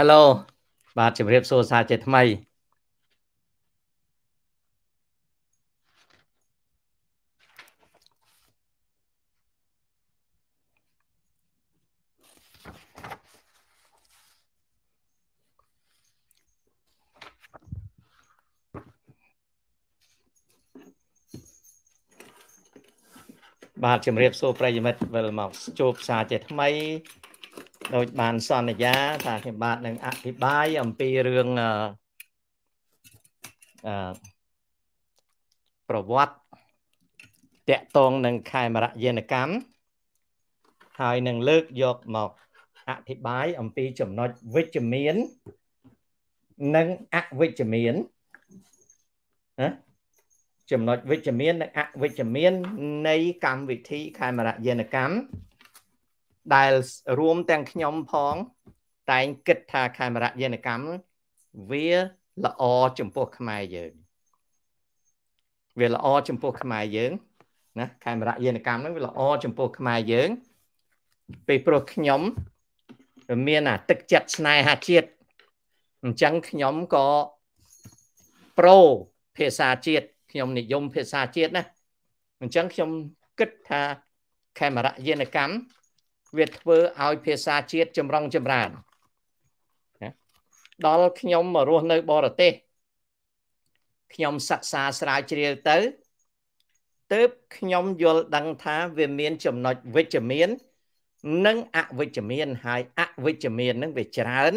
Hello បាទជម្រាបសួរសាជាថ្មីបាទជំរាបសួរប្រិយមិត្តវិលមកជួបសាជាថ្មីដោយបានសន្យាថាខ្ញុំបាទនឹងអធិប្បាយអំពីរឿងអឺប្រវត្តិតកតងនឹងខេមរៈយនកម្មហើយនឹងលើកយកមកអធិប្បាយអំពីចំណុចវិជ្ជមាន និងអវិជ្ជមានណាចំណុចវិជ្ជមាននិងអវិជ្ជមាននៃកម្មវិធីខេមរៈយនកម្មដែលរួមទាំងខ្ញុំផង តែងគិតថាខេមរៈយន្តកម្មវាល្អ ចំពោះខ្មែរយើងវាល្អចំពោះខ្មែរយើង ណាខេមរៈយន្តកម្មហ្នឹងវាល្អចំពោះខ្មែរយើង ពេលព្រោះខ្ញុំមានអាទឹកចិត្តស្នេហាជាតិអញ្ចឹងខ្ញុំក៏ប្រូភាសាជាតិខ្ញុំនិយមភាសាជាតិណាអញ្ចឹងខ្ញុំគិតថាខេមរៈយន្តកម្មវាធ្វើឲ្យភាសាជាតិចម្រុងចម្រើន ដល់ខ្ញុំមករស់នៅបរទេសខ្ញុំសិក្សាស្រាវជ្រាវទៅទើបខ្ញុំយល់ដឹងថាវាមានចំណុចវិជ្ជមាន និងអវិជ្ជមាន ហើយអវិជ្ជមាននឹងវាច្រើន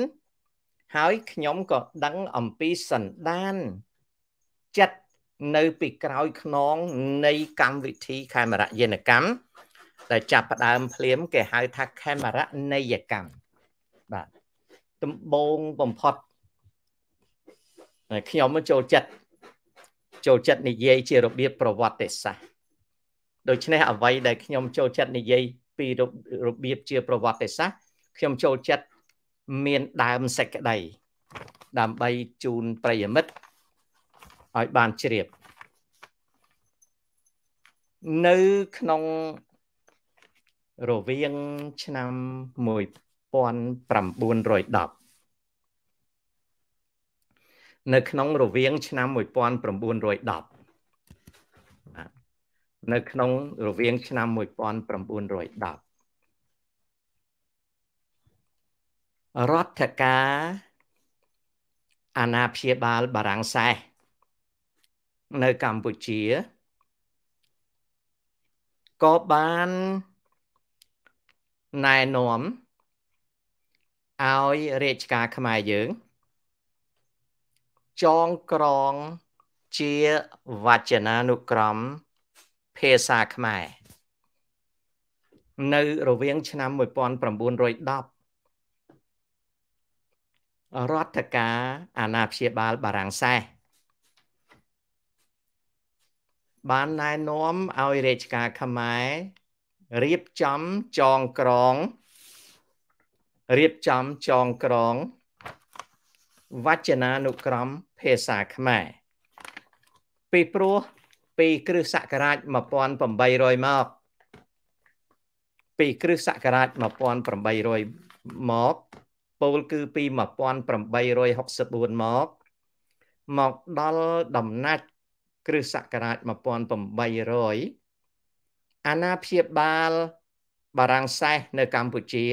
ហើយខ្ញុំក៏ដឹងអំពីសន្តាន ចិត្តនៅពីក្រោយខ្នង នៃ កម្មវិធីខេមរៈយេនកម្មដែលចាប់ផ្ដើមភ្លាមគេហៅថាខេមរៈនីយកម្មបាទដំបងបំផុតខ្ញុំចូលចិត្តចូលចិត្តនិយាយជារបៀបប្រវត្តិសាស្ត្រដូច្នេះអ្វីដែលខ្ញុំចូលចិត្តនិយាយពីរបៀបជាប្រវត្តិសាស្ត្រខ្ញុំ ចូលចិត្តមានដើមសេចក្តីដើម្បីជូនប្រិយមិត្តឲ្យបានជ្រាបនៅក្នុងរវាងឆ្នាំ1910នៅក្នុងរវាង ឆ្នាំ1910បាទនៅក្នុងរវាងឆ្នាំ1910រដ្ឋការ អាណាព្យាបាលបារាំងសេះនៅកម្ពុជាក៏បានណែនាំឲ្យរាជការខ្មែរយើង ចងក្រងជាវចនានុក្រមភាសាខ្មែរ នៅ រវាង ឆ្នាំ1910រដ្ឋការអាណាព្យាបាលបារាំងសេះបានណែនាំឲ្យរាជការខ្មែររៀបចំចងក្រងរៀបចំចងក្រងវចនានុក្រមភាសាខ្មែរ ពីព្រោះពី គ្រិស្តសករាជ1800មកពី គ្រិស្តសករាជ1800មកពោលគឺពី1864មកមកដល់ដំណាច់គ្រិស្តសករាជ1800អាណាព្យាបាលបារាំងសេះនៅកម្ពុជា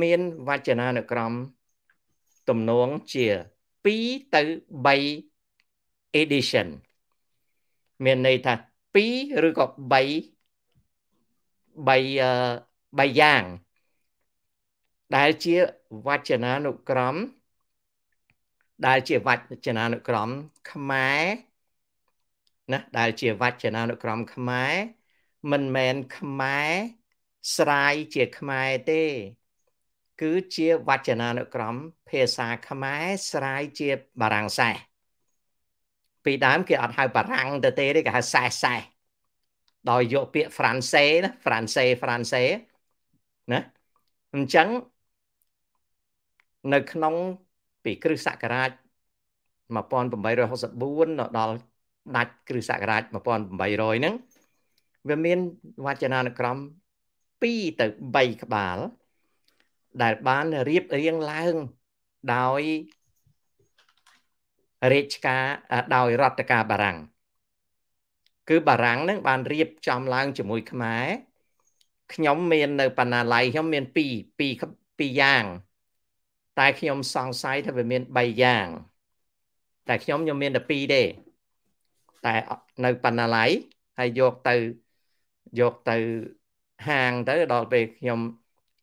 មានវចនានុក្រមទំនងជា2ទៅ3 edition មានន័យថា2ឬក៏3 3 3យ៉ាង ដែលជាវចនានុក្រមដែលជាវចនានុក្រមខ្មែរណាដែលជាវចនានុក្រមខ្មែរមិនមែនខ្មែរ ស្រាយជាខ្មែរទេ គឺជាវចនានុក្រមភាសាខ្មែរស្រាយជាបារាំងសេះពីដើមគេអត់ហៅបារាំងទៅទេគេហៅសេះសេះដោយយកពាក្យហ្វ្រាំងសេណាហ្វ្រាំងសេ ហ្វ្រាំងសេណាអញ្ចឹងនៅក្នុង ពីគ្រិស្តសករាជ1864ដល់ដាច់គ្រិស្តសករាជ1800ហ្នឹងវាមានវចនានុក្រម2ទៅ3ក្បាលដែលបានរៀបរៀងឡើងដោយរាជការដោយរដ្ឋការបារាំងគឺបារាំងនឹងបានរៀបចំឡើងជាមួយខ្មែរខ្ញុំមាននៅបណ្ណាល័យខ្ញុំមាន2 2 2យ៉ាង តែខ្ញុំសង្ស័យថាវាមាន3យ៉ាង តែខ្ញុំខ្ញុំមានតែ2ទេតែនៅបណ្ណាល័យហើយយកទៅយកទៅហាងទៅដល់ពេលខ្ញុំ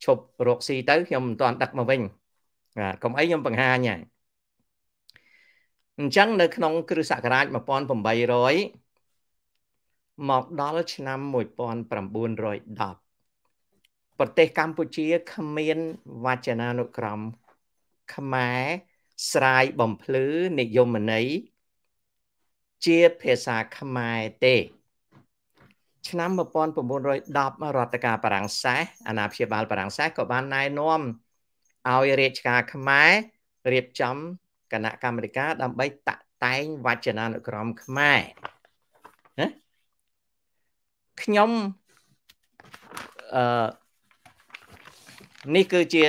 ឈប់រកស៊ីទៅ ខ្ញុំមិនទាន់ដឹកមកវិញបាទកុំអីខ្ញុំបង្ហាញហ្នឹងអញ្ចឹងនៅក្នុងគ្រិស្តសករាជ1800មកដល់ឆ្នាំ1910ប្រទេសកម្ពុជាគ្មានវចនានុក្រមខ្មែរស្រាយបំភ្លឺនិយមន័យជាភាសាខ្មែរទេឆ្នាំ1910រដ្ឋការបរាំងសេសអាណាព្យាបាលបរាំងសេសក៏បានណែនាំឲ្យរាជការខ្មែររៀបចំគណៈកម្មាធិការដើម្បីតាក់តែងវចនានុក្រមខ្មែរណាខ្ញុំអឺនេះគឺជា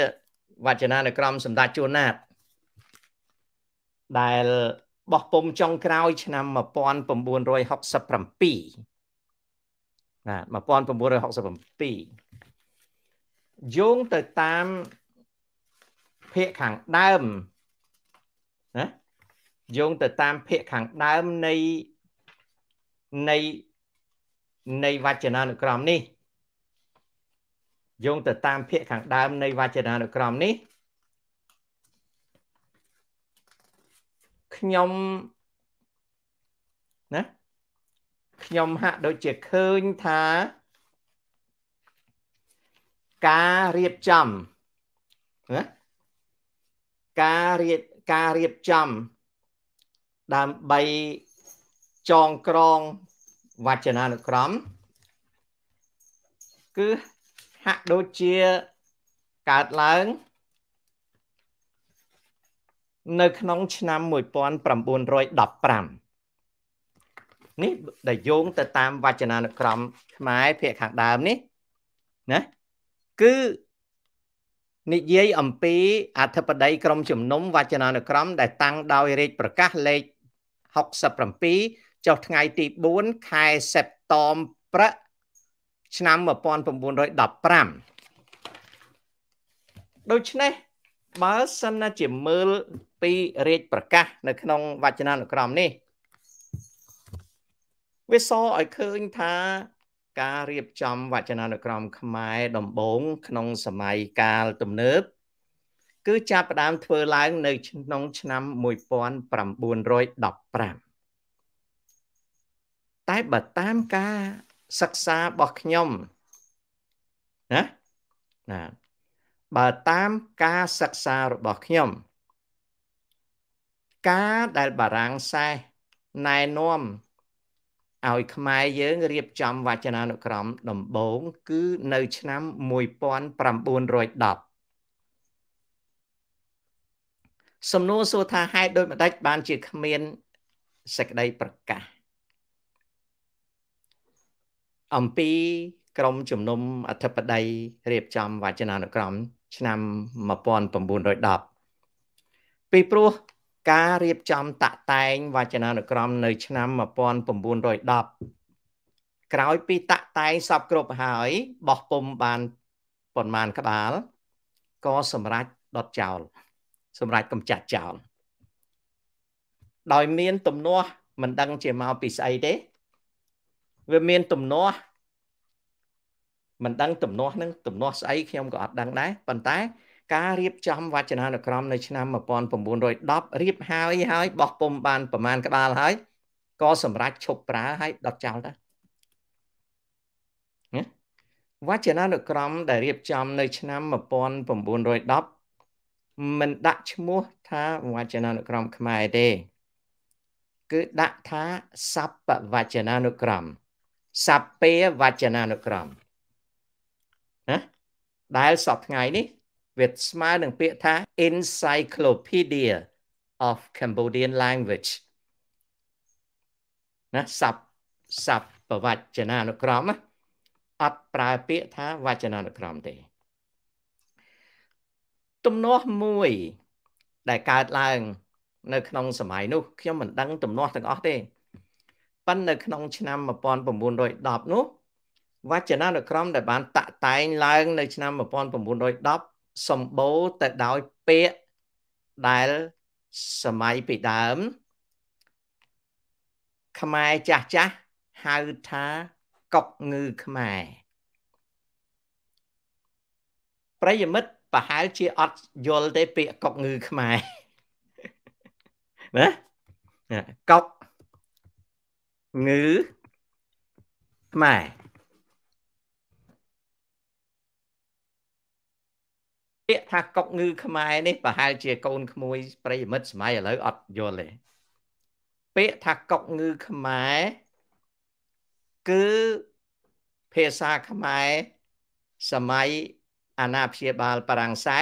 វចនានុក្រមសម្ដេចជួនណាតដែលបោះពុំចុងក្រោយឆ្នាំ1967ណា1967យោងទៅតាមភាគខាងដើមណាយោងទៅតាមភាគខាងដើមនៃនៃនៃវចនានុក្រមនេះយោងទៅតាមភាគខាងដើមនៃវចនានុក្រមនេះខ្ញុំណាខ្ញុំហាក់ដូចជាឃើញថា ការរៀបចំណាការរៀបការរៀបចំដើម្បីចងក្រងវចនានុក្រមគឺហាក់ដូចជាកើតឡើងនៅក្នុងឆ្នាំ1915នេះដែលយោងទៅតាមវចនានុក្រមខ្មែរភាគខាងដើមនេះណាគឺនិយាយអំពីអធិបតី ក្រមជំនុំវចនានុក្រមដែល តាំងដោយរាជប្រកាសលេខ67ចុះថ្ងៃទី4ខែសេប្តុមប្រ ឆ្នាំ1915ដូច្នេះបើសិនណាជាមើលពីរាជប្រកាសនៅក្នុងវចនានុក្រមនេះវាសឲ្យឃើញថា ការរៀបចំវចនានុក្រម ខ្មែរដំបូងក្នុងសម័យកាលទំនើប គឺចាប់ផ្ដើមធ្វើឡើងនៅក្នុងឆ្នាំ1915តែបើតាមការសិក្សារបស់ខ្ញុំណាណាបើតាមការសិក្សារបស់ខ្ញុំ ការដែលបារាំងសេះណែនាំឲ្យខ្មែរយើងរៀបចំវចនានុក្រមដំបូង គឺនៅ ឆ្នាំ1910សំណួរសួរថាហេតុដូចម្ដេចបានជាគ្មានសេចក្តីប្រកាស អំពី ក្រមជំនុំអធិបតីរៀបចំវចនានុក្រមឆ្នាំ1910ពីព្រោះការរៀបចំ តាក់តែងវចនានុក្រមនៅ ឆ្នាំ1910ក្រោយពីតាក់តែងសពគ្រប់ហើយបោះពុំបានប៉ុន្មានក្បាលក៏សម្រេចដុតចោលសម្រេចកំចាត់ចោលដោយមានទំនាស់មិនដឹងជាមកពីស្អីទេវាមានទំនាស់មិនដឹងទំនាស់នឹងទំនាស់ស្អីខ្ញុំក៏អត់ដឹងដែរប៉ុន្តែការរៀបចំវចនានុក្រមនៅឆ្នាំ1910រៀបហើយហើយបោះពុំបានប្រមាណក្បាលហើយក៏សម្រេចឈប់ប្រើហើយដុតចោលទៅវចនានុក្រម ដែលរៀបចំនៅ ឆ្នាំ1910មិនដាក់ឈ្មោះថាវចនានុក្រមខ្មែរទេគឺដាក់ថាសัพពវចនានុក្រមសัพពេវចនានុក្រមណាដែលសពថ្ងៃនេះវាស្មើនឹងពាក្យថា Encyclopedia of Cambodian Language ណាសពសពបវចនានុក្រមណាអត់ប្រើពាក្យថាវចនានុក្រមទេ ទំនាស់មួយ ដែលកើតឡើង នៅ ក្នុងសម័យនោះខ្ញុំមិនដឹងទំនាស់ទាំងអស់ទេប៉ុន្តែនៅក្នុងឆ្នាំ1910នោះវចនានុក្រមដែលបានតាក់តែងឡើងនៅឆ្នាំ1910សម្បូរទៅដោយពាក្យដែលសម័យពីដើមខ្មែរចាស់ចាស់ហៅថាកុកងឺខ្មែរប្រិយមិត្តប្រហែលជាអត់យល់ទេពាក្យកុកងឺខ្មែរណាកុកងឺខ្មែរពាក្យថាកុកងឺ ខ្មែរនេះប្រហែលជាកូនក្មួយប្រិយមិត្តសម័យឥឡូវអត់យល់ទេពាក្យថាកុកងឺខ្មែរគឺភាសាខ្មែរសម័យអាណាព្យាបាលបារាំងសែ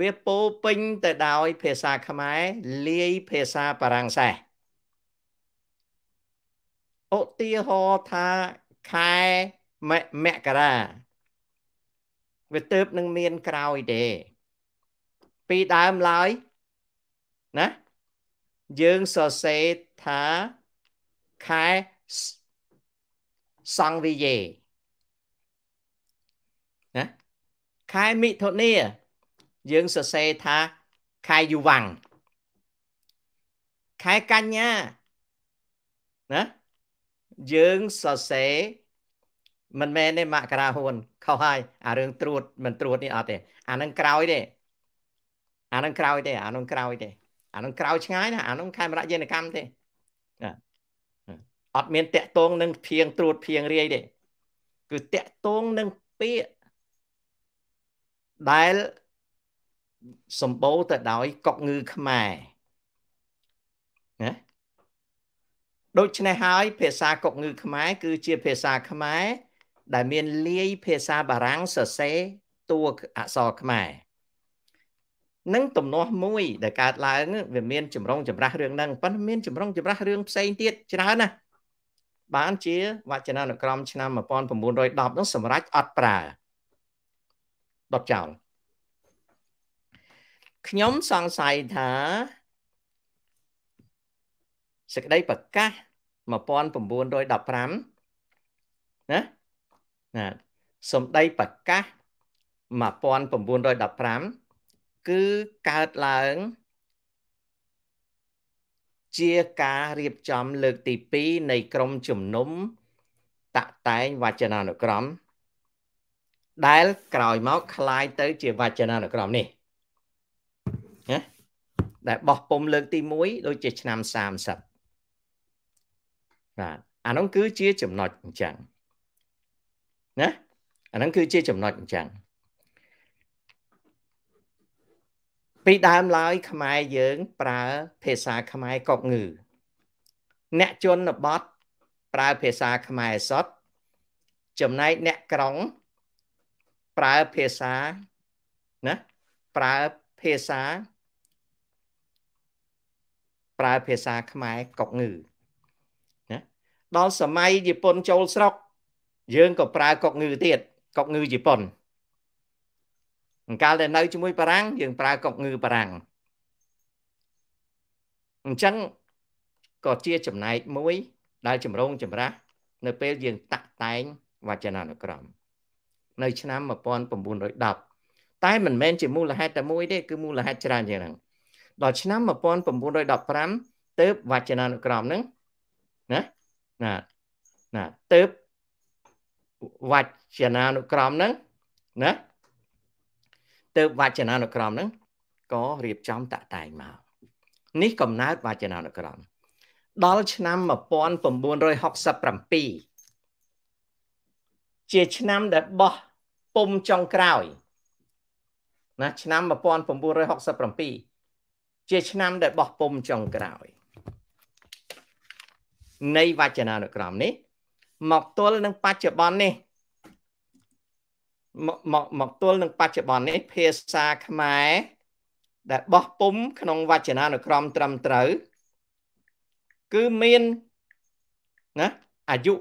វាពោពេញទៅដោយភាសាខ្មែរលាយភាសាបារាំងសែឧទាហរណ៍ថាខែមករាវាទៅនឹងមានក្រោយទេពីដើមឡើយណាយើងសរសេរថាខែសង្វេយេណាខែមិថុនា យើងសរសេរថាខែយុវ័ងខែកញ្ញាណាយើងសរសេរមិនមែនទេមករាហ៊ួនខុសហើយអារឿងត្រួតមិនត្រួតនេះអត់ទេអានឹងក្រោយទេអានឹងក្រោយទេអានឹងក្រោយទេអានឹងក្រោយឆ្ងាយណាអានឹងខេមរៈយេនកម្មទេណាអត់មានតកតងនឹងភៀងត្រួតភៀងរាយទេគឺតកតងនឹងពាក្យដែលសម្បូរទៅដោយកុកងឺខ្មែរណាដូច្នេះហើយភាសាកុកងឺខ្មែរគឺជាភាសាខ្មែរដែលមានលាយភាសាបារាំងសរសេរតួអក្សរខ្មែរនឹងទំនាស់មួយ ដែលកើតឡើងវាមានចម្រងចម្រាស់រឿងហ្នឹងប៉ុន្តែមានចម្រងចម្រាស់រឿងផ្សេងទៀតច្រើនណាស់បានជាវចនានុក្រមឆ្នាំ1910នោះសម្រេចអត់ប្រើដុតចោលខ្ញុំសង្ស័យថាសេចក្តីប្រកាស1915ណាណាសម្ដីប្រកាស1915គឺកើតឡើង ជាការរៀបចំលើកទី2នៃក្រមជំនុំ តាក់តែងវចនានុក្រមដែល ក្រោយមកคล้ายទៅ ជាវចនានុក្រមនេះណាដែលបោះពុំលើកទី1ដូចជាឆ្នាំ30បាទអានោះគឺជា ចំណុចអញ្ចឹងណាអាហ្នឹងគឺជាចំណុចអញ្ចឹងពីដើមឡើយខ្មែរយើង ប្រើភាសាខ្មែរកកងឺអ្នកជនបទប្រើភាសាខ្មែរសត ចំណែកអ្នកក្រុង ប្រើភាសាណាប្រើភាសា ប្រើភាសាខ្មែរកកងឺណាដល់សម័យជប៉ុនចូលស្រុកយើងក៏ប្រើកុកងឺទៀតកុកងឺជប៉ុនអង្កាលដែលនៅជាមួយបារាំង យើងប្រើកុកងឺបារាំងអញ្ចឹងក៏ជាចំណែកមួយដែលចម្រងចម្រាស់នៅពេលយើង តាក់តែងវចនានុក្រមនៅ ឆ្នាំ1910តែមិនមែនជាមូលហេតុតែមួយទេគឺមូលហេតុច្រើនយ៉ាងហ្នឹងដល់ឆ្នាំ1915ទៅវចនានុក្រមហ្នឹងណាណាណាទៅវចនានុក្រមហ្នឹងណាទៅវចនានុក្រមហ្នឹងក៏រៀបចំតាក់តែងមកនេះកំណើតវចនានុក្រមដល់ឆ្នាំ1967ជាឆ្នាំដែលបោះពុំចុងក្រោយ ណាឆ្នាំ1967ជា ឆ្នាំដែលបោះពុំចុងក្រោយនៃវចនានុក្រមនេះមកទល់នឹងបច្ចុប្បន្ននេះមកមកទល់នឹងបច្ចុប្បន្ននេះ ភាសាខ្មែរដែលបោះពុំក្នុងវចនានុក្រមត្រឹមត្រូវ គឺមានណាអាយុ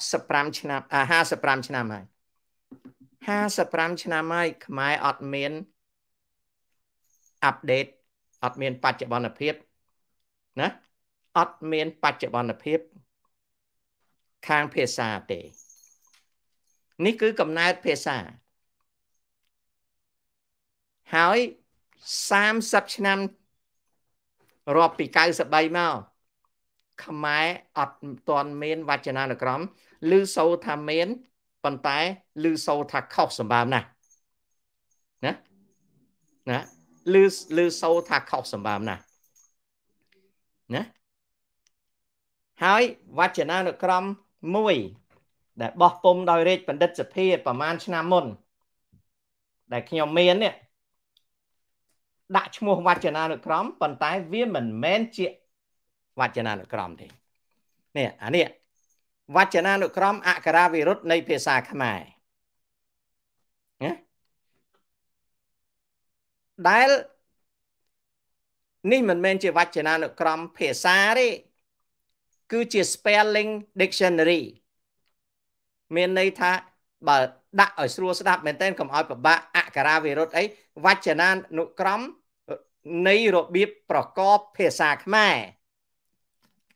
65ឆ្នាំ55ឆ្នាំហើយ55ឆ្នាំហើយខ្មែរអត់មានអាប់ដេតអត់មាន បច្ចុប្បន្នភាពណាអត់មានបច្ចុប្បន្នភាពខាងភាសាទេ នេះគឺកំណើតភាសា ហើយ30ឆ្នាំរាប់ពី93មកខ្មែរអត់ទាន់មានវចនានុក្រមឬសូថាមានប៉ុន្តែឮសូថាខុសសម្បើមណាស់ណាណាឮឮសូថាខុសសម្បើមណាស់ណា ហើយវចនានុក្រម1ដែលបោះពុំដោយរាជបណ្ឌិតសភាប្រមាណឆ្នាំមុន ដែលខ្ញុំមាននេះដាក់ឈ្មោះវចនានុក្រមប៉ុន្តែ វាមិនមែនជាវចនានុក្រមទេនេះអានេះវចនានុក្រមអក្ខរាវិរុទ្ធនៃ ភាសាខ្មែរណាដែលនេះមិនមែនជាវចនានុក្រមភាសាទេគឺជា spelling dictionary មានន័យថាបើដាក់ឲ្យស្រួលស្ដាប់មែនទែនកុំឲ្យពិបាកអក្ខរាវិរុទ្ធអីវចនានុក្រមនៃរបៀបប្រកបភាសាខ្មែរ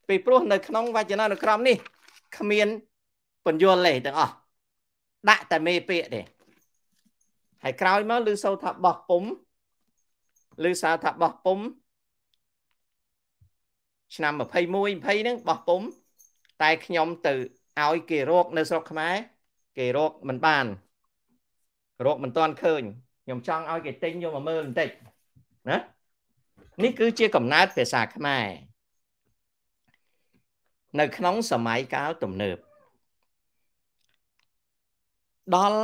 ពីព្រោះនៅក្នុងវចនានុក្រមនេះគ្មានបញ្យលទេទាំងអស់ដាក់តែមេពាក្យទេហើយក្រោយមកឮសូរថាបោះពុំឮសារថាបោះពុំឆ្នាំ21 20ហ្នឹងបោះពុំតែខ្ញុំ ទៅឲ្យគេរក នៅស្រុកខ្មែរគេរកមិនបានរកមិនទាន់ឃើញខ្ញុំចង់ឲ្យគេទិញយកមកមើលបន្តិចណានេះគឺជាកំណើតភាសាខ្មែរនៅក្នុង សម័យកាលទំនើបដល់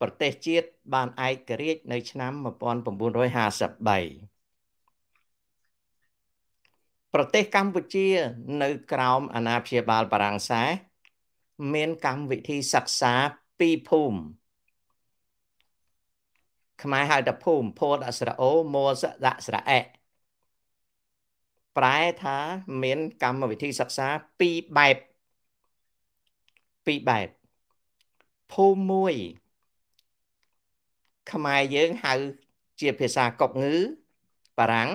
ប្រទេសជាតិបានឯករាជ្យនៅ ឆ្នាំ1953ប្រទេសកម្ពុជានៅក្រោមអាណាព្យាបាលបារាំងសែមានកម្មវិធីសិក្សាពីភូមិខ្មែរហៅថាភូមិភូតអសរអូមោសដសរអេប្រែថាមាន កម្មវិធីសិក្សាពីរបែបពីរបែបភូមិមួយខ្មែរយើងហៅជាភាសាកុកងឺបារាំង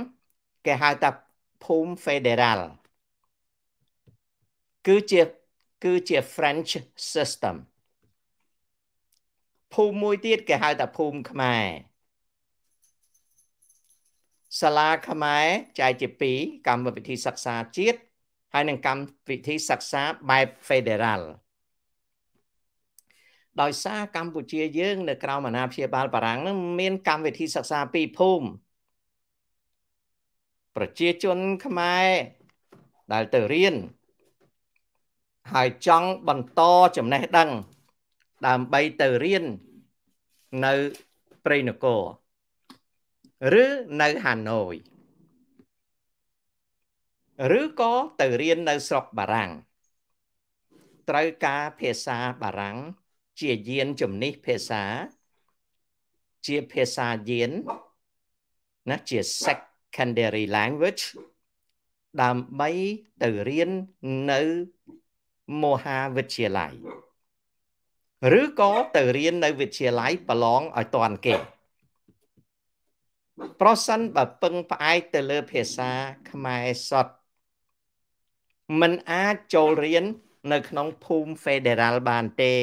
គេហៅថាភូមិ Federal គឺជាគឺជា French system ភូមិមួយទៀតគេហៅថាភូមិខ្មែរសាលាខ្មែរចែកជា2កម្មវិធីសិក្សាជាតិហើយនិងកម្មវិធីសិក្សាបែប Federal ដោយសារកម្ពុជាយើងនៅក្រោមអាណាព្យាបាលបារាំងនឹងមានកម្មវិធីសិក្សាពីរភូមិប្រជាជនខ្មែរដែលទៅរៀនហើយចង់បន្តចំណេះដឹងដើម្បីទៅរៀន នៅព្រៃនគរឬនៅហាណូយ ឬក៏ទៅរៀននៅស្រុកបារាំងត្រូវការភាសាបារាំងជាយានជំនិះភាសា ជាភាសាយានណាជា sect secondary language ដើម្បីទៅរៀននៅមហាវិទ្យាល័យឬក៏ទៅរៀននៅវិទ្យាល័យ ប្រឡងឲ្យតាន់គេ ប្រសិនបើពឹងផ្អែកទៅលើភាសាខ្មែរសតมันអាចចូលរៀន នៅក្នុងភូមិ Federal បានទេ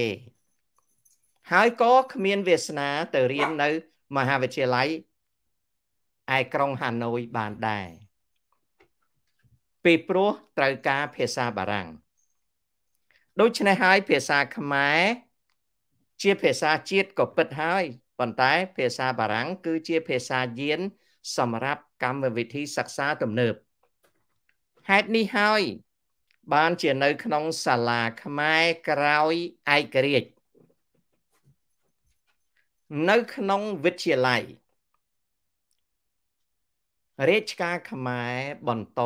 ហើយក៏គ្មានវាសនាទៅរៀននៅមហាវិទ្យាល័យឯក្រុងហាណូយបានដែរពេលព្រោះត្រូវការភាសាបារាំងដូច្នេះហើយភាសាខ្មែរ ជាភាសាជាតិក៏ពិតហើយប៉ុន្តែភាសាបារាំងគឺជាភាសាយាន សម្រាប់ កម្មវិធីសិក្សាទំនើបហេតុនេះហើយ បានជានៅក្នុងសាលាខ្មែរក្រោយឯករាជ្យនៅក្នុងវិទ្យាល័យរាជការខ្មែរបន្ត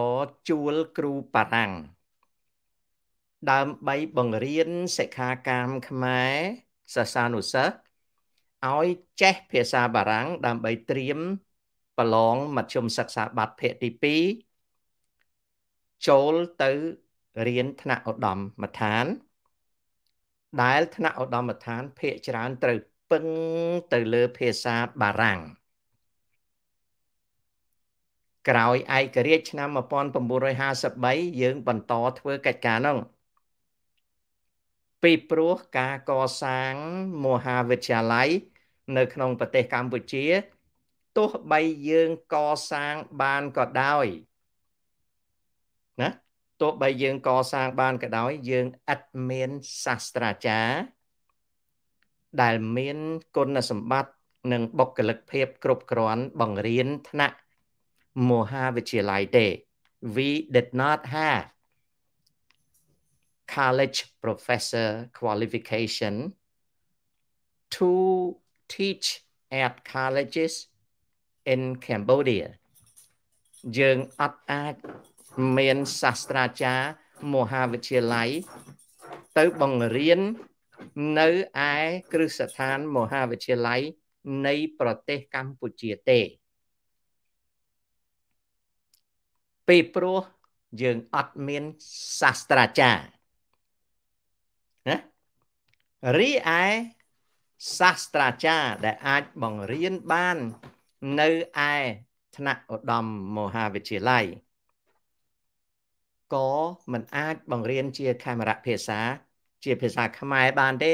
ជួលគ្រូបារាំងដើម្បីបង្រៀនសិក្ខាកាមខ្មែរ សាសានុសិស្សឲ្យចេះភាសាបារាំង ដើម្បីត្រៀមប្រឡងមធ្យមសិក្សាបត្រភាគទី2ចូលទៅរៀនថ្នាក់ឧត្តមដ្ឋាន ដែលថ្នាក់ឧត្តមដ្ឋានភាគច្រើនត្រូវពឹងទៅលើភាសាបារាំង។ក្រោយឯករាជ្យឆ្នាំ1953យើង បន្តធ្វើកិច្ចការនោះពីព្រោះការកសាងមហាវិទ្យាល័យនៅ ក្នុងប្រទេសកម្ពុជា ទោះបីយើងកសាងបានក៏ដោយណាទោះបីយើងកសាងបានក៏ដោយយើងឥតមានសាស្ត្រាចារ្យដែលមាន គុណសម្បត្តិនិងបុគ្គលិកភាព គ្រប់គ្រាន់បង្រៀនថ្នាក់មហាវិទ្យាល័យទេ we did not have college professor qualification to teach at colleges in Cambodia យើងអត់អាចមានសាស្ត្រាចារ្យមហាវិទ្យាល័យទៅបង្រៀននៅឯគ្រឹះស្ថានមហាវិទ្យាល័យ នៃប្រទេសកម្ពុជាទេពេលព្រោះយើងអត់មានសាស្ត្រាចារ្យណារីឯសាស្ត្រាចារ្យដែល អាចបង្រៀនបាន នៅឯថ្នាក់ឧត្តមមហាវិទ្យាល័យក៏មិនអាចបង្រៀនជាខេមរៈភាសា ជាភាសាខ្មែរបានទេ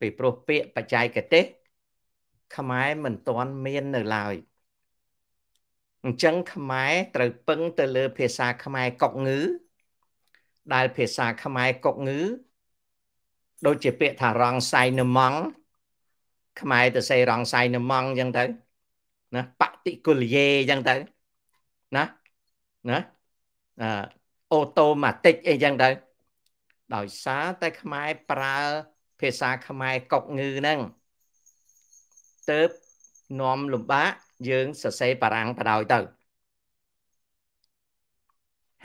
ពីព្រោះពាក្យបច្ចេកទេសខ្មែរមិនទាន់មាននៅឡើយ។អញ្ចឹងខ្មែរត្រូវពឹងទៅលើភាសាខ្មែរកុកងឺ ដែលភាសាខ្មែរកុកងឺដូចជាពាក្យថារងសៃនមងខ្មែរទៅសេរងសៃនមងអញ្ចឹងទៅណាបតិគុលយេអញ្ចឹងទៅណាណាអឺអូតូម៉ាទិកអីអញ្ចឹងទៅដោយសារតែខ្មែរប្រើភាសាខ្មែរកុកងឺហ្នឹងទៅនាំលំបាកយើងសរសេរបារាំងបដោយទៅ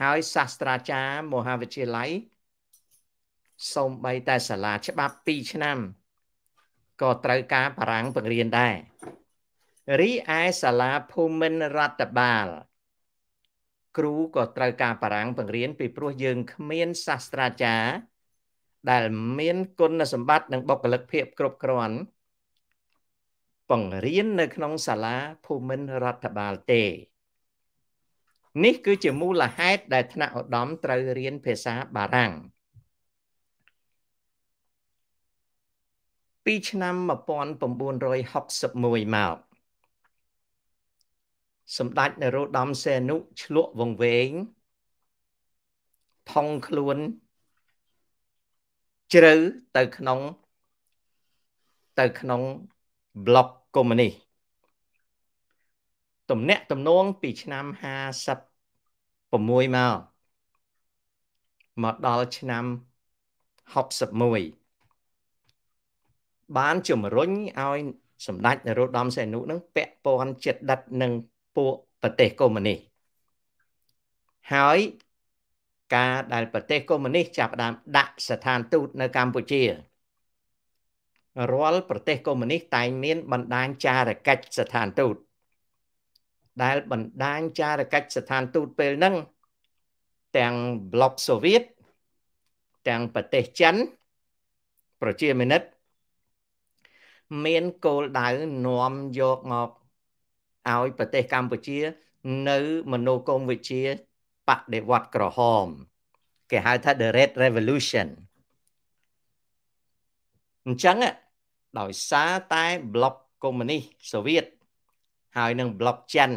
ហើយសាស្ត្រាចារ្យមហាវិទ្យាល័យសូម្បីតែសាលាច្បាប់2ឆ្នាំក៏ត្រូវការបារាំងបង្រៀនដែររីឯសាលាភូមិន្ទរដ្ឋបាល គ្រូក៏ត្រូវការបារាំងបង្រៀន ពីព្រោះយើងគ្មានសាស្ត្រាចារ្យដែល មាន គុណសម្បត្តិនិងបុគ្គលិកភាពគ្រប់គ្រាន់បង្រៀននៅក្នុងសាលាភូមិន្ទរដ្ឋបាលទេ នេះគឺជាមូលហេតុដែលថ្នាក់ឧត្តមត្រូវរៀនភាសាបារាំងពីឆ្នាំ1961មកសម្ដេចនរោត្តមសីហនុឆ្លក់វង្វេងផុងខ្លួន ជ្រៅទៅក្នុង ទៅក្នុង block កុម្មុយនីសទំនាក់ទំនងពីឆ្នាំ56មកមកដល់ឆ្នាំ61បានជំរុញឲ្យ សម្ដេចនរោត្តមសីហនុនឹងពាក់ព័ន្ធចិត្តដិតនឹងពួកប្រទេសកុម្មុយនីសហើយ ការដែលប្រទេសកុម្មុយនីសចាប់ផ្ដើមដាក់ស្ថានទូតនៅកម្ពុជារាល់ប្រទេសកុម្មុយនីសតែងមានបណ្ដាញចារកិច្ចស្ថានទូត ដែលបណ្ដាញចារកិច្ចស្ថានទូតពេលហ្នឹងទាំងប្លុកសូវៀតទាំងប្រទេសចិន ប្រជាមានិត មានគោលដៅនាំយកមកឲ្យប្រទេសកម្ពុជា នៅមនោគមវិជ្ជាបដិវត្តក្រហមគេហៅថា the red revolution អញ្ចឹងដោយសារតែប្លុកកុម្មុយនីសសូវៀតហើយនឹងប្លុកចិន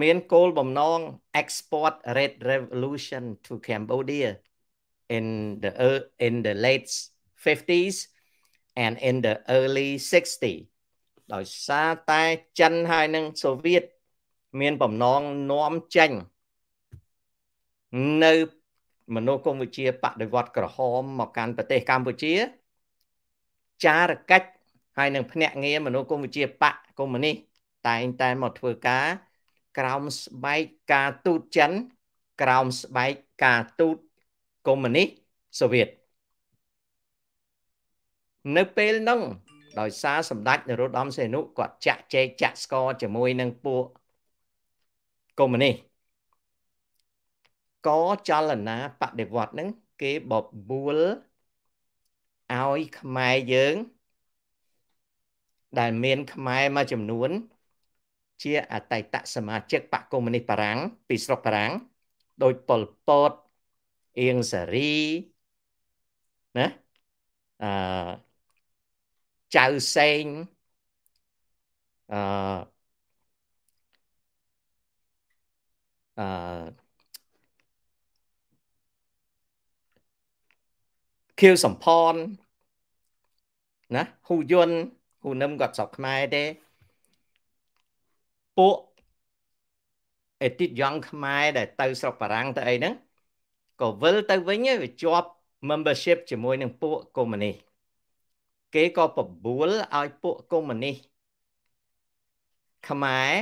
មានគោលបំណង export red revolution to Cambodia in the uh, in the late 50s and in the early 60s ដោយសារតែចិនហើយនឹងសូវៀតមានបំណងនាំចេញនៅមនោគមវិជ្ជាបដិវត្តក្រហមមកកាន់ប្រទេសកម្ពុជាចារកិច្ចហើយនឹងភ្នាក់ងារមនុស្សគមវិជាបកកុម្មុយនីសតែងតែមកធ្វើការ ក្រោមស្បែកការទូតចិន ក្រោមស្បែកការទូតកុម្មុយនីសសូវៀតនៅពេលនោះដោយសារសម្ដេចនរោត្តមសីហនុគាត់ចាក់ចែកចាក់ស្គរជាមួយនឹងពួកកុម្មុយនីសកចលនាបដិវត្តនឹងគេបបួលឲ្យខ្មែរយើង ដែលមានខ្មែរមួយចំនួន ជាអតីតសមាជិកបកកុម្មុយនីសបារាំង ពីស្រុកបារាំងដោយប៉ុលពតអៀងសារីណាអឺចៅសេងអឺអឺខៀវសំផនណាហ៊ូយុនហ៊ូនឹមគាត់ស្រុកខ្មែរទេពួកអេទីតយ៉ងខ្មែរដែលទៅ ស្រុកបារាំងទៅអីហ្នឹងក៏វិលទៅវិញវាជាប់ membership ជាមួយនឹងពួកកុម្មុយនីសគេក៏បបួលឲ្យពួកកុម្មុយនីសខ្មែរ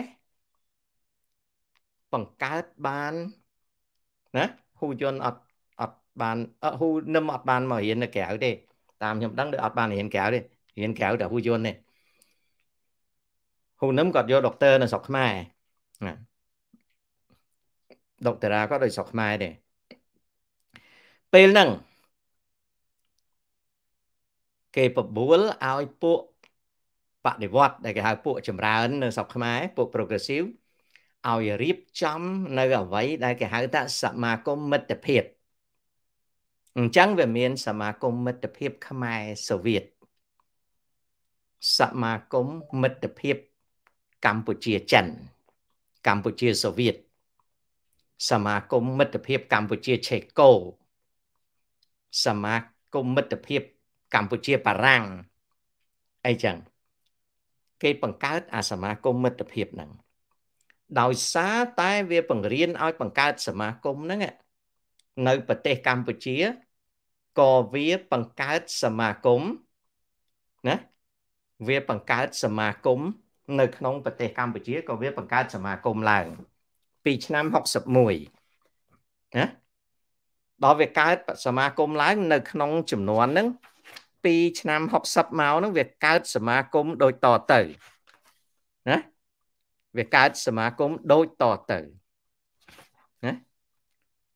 បង្កើតបានណាហ៊ូយុនអត់បានអត់ហ៊ូនឹមអត់បានមករៀននៅក្រៅទេ តាមខ្ញុំដឹងដូចអត់បានរៀនក្រៅទេរៀនក្រៅតែហ៊ូយន់ទេហ៊ូនឹមគាត់យកដុកទ័រនៅស្រុកខ្មែរណាដុកតារាគាត់ដូចស្រុកខ្មែរទេពេលហ្នឹងគេបបួលឲ្យពួកបដិវត្ត ដែលគេហៅពួក ចម្រើន នៅស្រុកខ្មែរពួក progressive ឲ្យរៀបចំ នៅអ្វីដែលគេហៅថាសមាគមមិត្តភាពអញ្ចឹងវាមានសមាគមមិត្តភាពខ្មែរសូវៀតសមាគមមិត្តភាព កម្ពុជាចិន កម្ពុជាសូវៀតសមាគមមិត្តភាពកម្ពុជាឆេកូសមាគមមិត្តភាព កម្ពុជាបារាំងអីចឹងគេបង្កើត អាសមាគមមិត្តភាពហ្នឹងដោយសារតែវាបង្រៀនឲ្យបង្កើត សមាគមហ្នឹងនៅប្រទេសកម្ពុជាក៏វាបង្កើតសមាគមណាវា បង្កើតសមាគមនៅក្នុងប្រទេសកម្ពុជាក៏វាបង្កើតសមាគមឡើងពីឆ្នាំ61ណាដល់វាកើតសមាគមឡើងនៅ ក្នុងចំនួនហ្នឹងពីឆ្នាំ60មកហ្នឹងវាកើតសមាគមដូចតទៅណាវាកើតសមាគមដូចតទៅ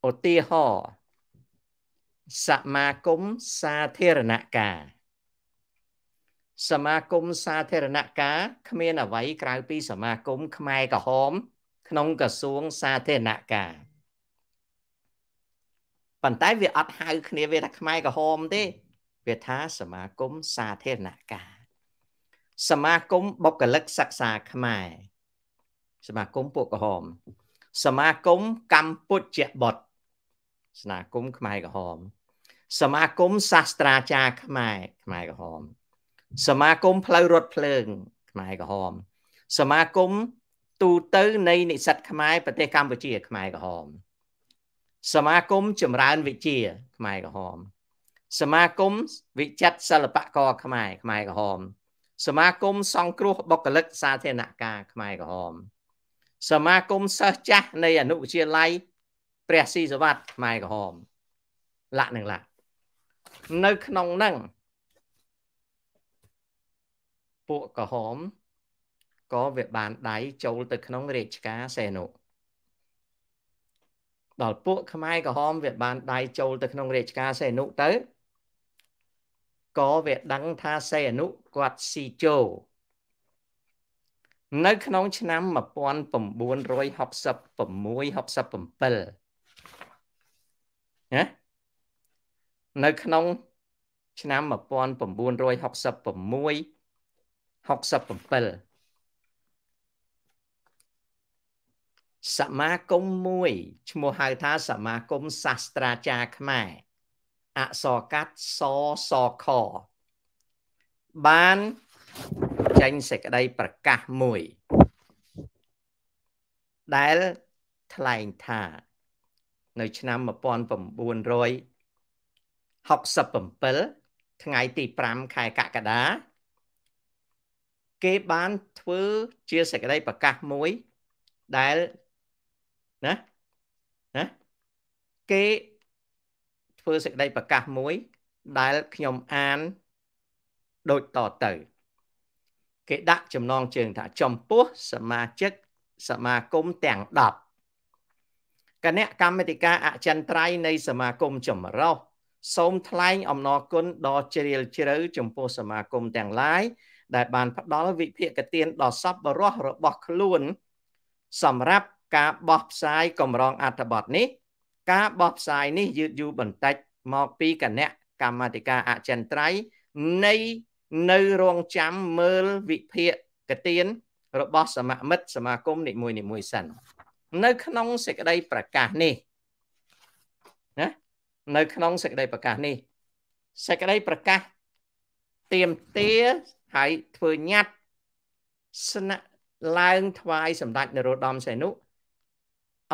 ឧទាហរណ៍សមាគមសាធារណការសមាគមសាធារណការគ្មានអ្វីក្រៅពី សមាគមខ្មែរក្រហមក្នុងក្រសួងសាធារណការប៉ុន្តែវាអត់ហៅគ្នាវាថាខ្មែរក្រហមទេវាថាសមាគមសាធារណការសមាគមបុគ្គលិកសិក្សាខ្មែរសមាគមពួកក្រហមសមាគមកម្ពុជាបុត្រសមាគមខ្មែរក្រហម សមាគមសាស្ត្រាចារ្យខ្មែរខ្មែរក្រហមសមាគមផ្លូវរត់ភ្លើងខ្មែរក្រហមសមាគមទូទៅ នៃ និស្សិតខ្មែរប្រទេសកម្ពុជាខ្មែរក្រហមសមាគមចម្រើនវិជាខ្មែរក្រហម សមាគមវិចិត្រសិល្បករខ្មែរខ្មែរក្រហមសមាគមសង្គ្រោះបុគ្គលិកសាធារណការខ្មែរក្រហម សមាគមសិស្សចាស់នៃ អនុវិទ្យាល័យព្រះស៊ីសវត្តខ្មែរក្រហមលក្ខនឹងលក្ខនៅក្នុងនឹងពួកក្រហមក៏វាបានដៃចូលទៅក្នុងរាជការសេនុដល់ពួកខ្មែរក្រហមវាបានដៃចូលទៅក្នុងរាជការសេនុទៅក៏វាដឹងថាសេនុគាត់ស៊ីជោនៅ ក្នុង ឆ្នាំ1966 67ណានៅក្នុង ឆ្នាំ1966 67សមាគមមួយឈ្មោះហៅថា សមាគមសាស្ត្រាចារ្យខ្មែរអក្សរកាត់សសខ បានចេញសេចក្តី ប្រកាសមួយដែលថ្លែងថានៅឆ្នាំ1967ថ្ងៃទី5ខែកក្កដា គេបានធ្វើជាសេចក្តីប្រកាសមួយដែលណាណាគេធ្វើសេចក្តីប្រកាសមួយ ដែលខ្ញុំអានដូចតទៅគេដាក់ចំណងជើងថាចំពោះ សមាជិកសមាគមទាំង10គណៈកម្មាធិការអចិន្ត្រៃយ៍នៃសមាគមចម្រោះសូមថ្លែងអំណរគុណដល់ជ្រាលជ្រៅចំពោះសមាគមទាំងឡាយដែលបានផ្ដល់វិភាកទានដល់សពរស់របស់ខ្លួនសម្រាប់ការបោះផ្សាយកម្រងអត្ថបទនេះ ការបោះផ្សាយនេះយឺតយូរបន្តិចមកពីគណៈកម្មាធិការអចិន្ត្រៃយ៍នៃនៅរងចាំមើលវិភាកទានរបស់សមាមិត្តសមាគមនីមួយៗសិននៅក្នុងសេចក្តីប្រកាសនេះណានៅក្នុងសេចក្តីប្រកាសនេះសេចក្តីប្រកាសទៀមទាហើយធ្វើញត្តិស្នាក់ឡើងថ្វាយសម្ដេចនរោត្តមសីហនុ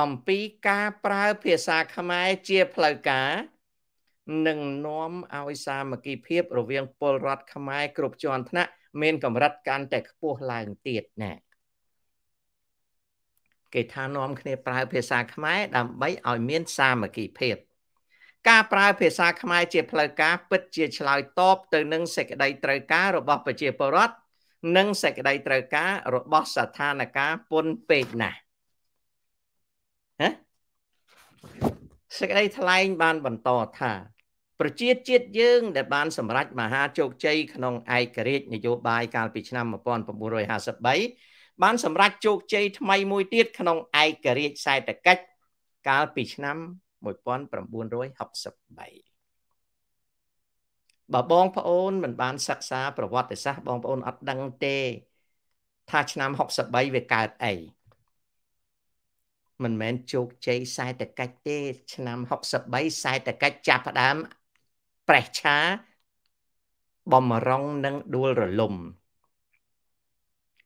អំពីការប្រើភាសាខ្មែរជាផ្លូវការនឹងនាំឲ្យសាមគ្គីភាព រវាង ពលរដ្ឋខ្មែរគ្រប់ជាន់ថ្នាក់មានកម្រិតកាន់តែខ្ពស់ឡើងទៀតណាគេថានាំគ្នាប្រើភាសាខ្មែរដើម្បីឲ្យមានសាមគ្គីភាពការប្រើភាសាខ្មែរជា ផ្លូវការពិតជាឆ្លើយតបទៅនឹងសេចក្តីត្រូវការរបស់ប្រជាពលរដ្ឋនិងសេចក្តីត្រូវការរបស់ស្ថានភាពពុនពេកណាស់ហ៎សេចក្តីថ្លែងបានបន្តថាប្រជាជាតិយើងដែលបានសម្រេចមហាជោគជ័យក្នុងឯករាជ្យនយោបាយកាលពីឆ្នាំ1953បានសម្រេចជោគជ័យថ្មីមួយទៀតក្នុងឯករាជ្យសេដ្ឋកិច្ចកាលពីឆ្នាំ1963បើបងប្អូនមិនបានសិក្សាប្រវត្តិសាស្ត្របងប្អូនអត់ដឹងទេ ថាឆ្នាំ63វាកើតអីមិនមែនជោគជ័យសេដ្ឋកិច្ចទេ ឆ្នាំ63សេដ្ឋកិច្ចចាប់ផ្ដើមប្រេះឆាបំរុងនិង ដួលរលំ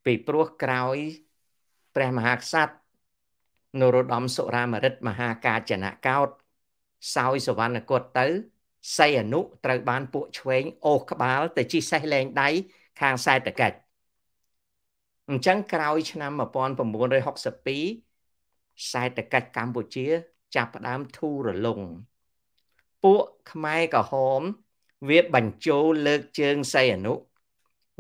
ពីព្រោះក្រោយព្រះមហាក្សត្រនរោត្តមសុរាមរិទ្ធមហាកាចនកោដ្ឋសោយសវណ្ណគតទៅសីអនុត្រូវបានពួកឆ្វេងអូសក្បាលទៅជិះសេះលែងដៃខាងសេដ្ឋកិច្ចអញ្ចឹងក្រោយឆ្នាំ1962សេដ្ឋកិច្ចកម្ពុជាចាប់ផ្ដើមធូររលុង ពួកខ្មែរក្រហមវាបញ្ចូលលើកជើងសីអនុ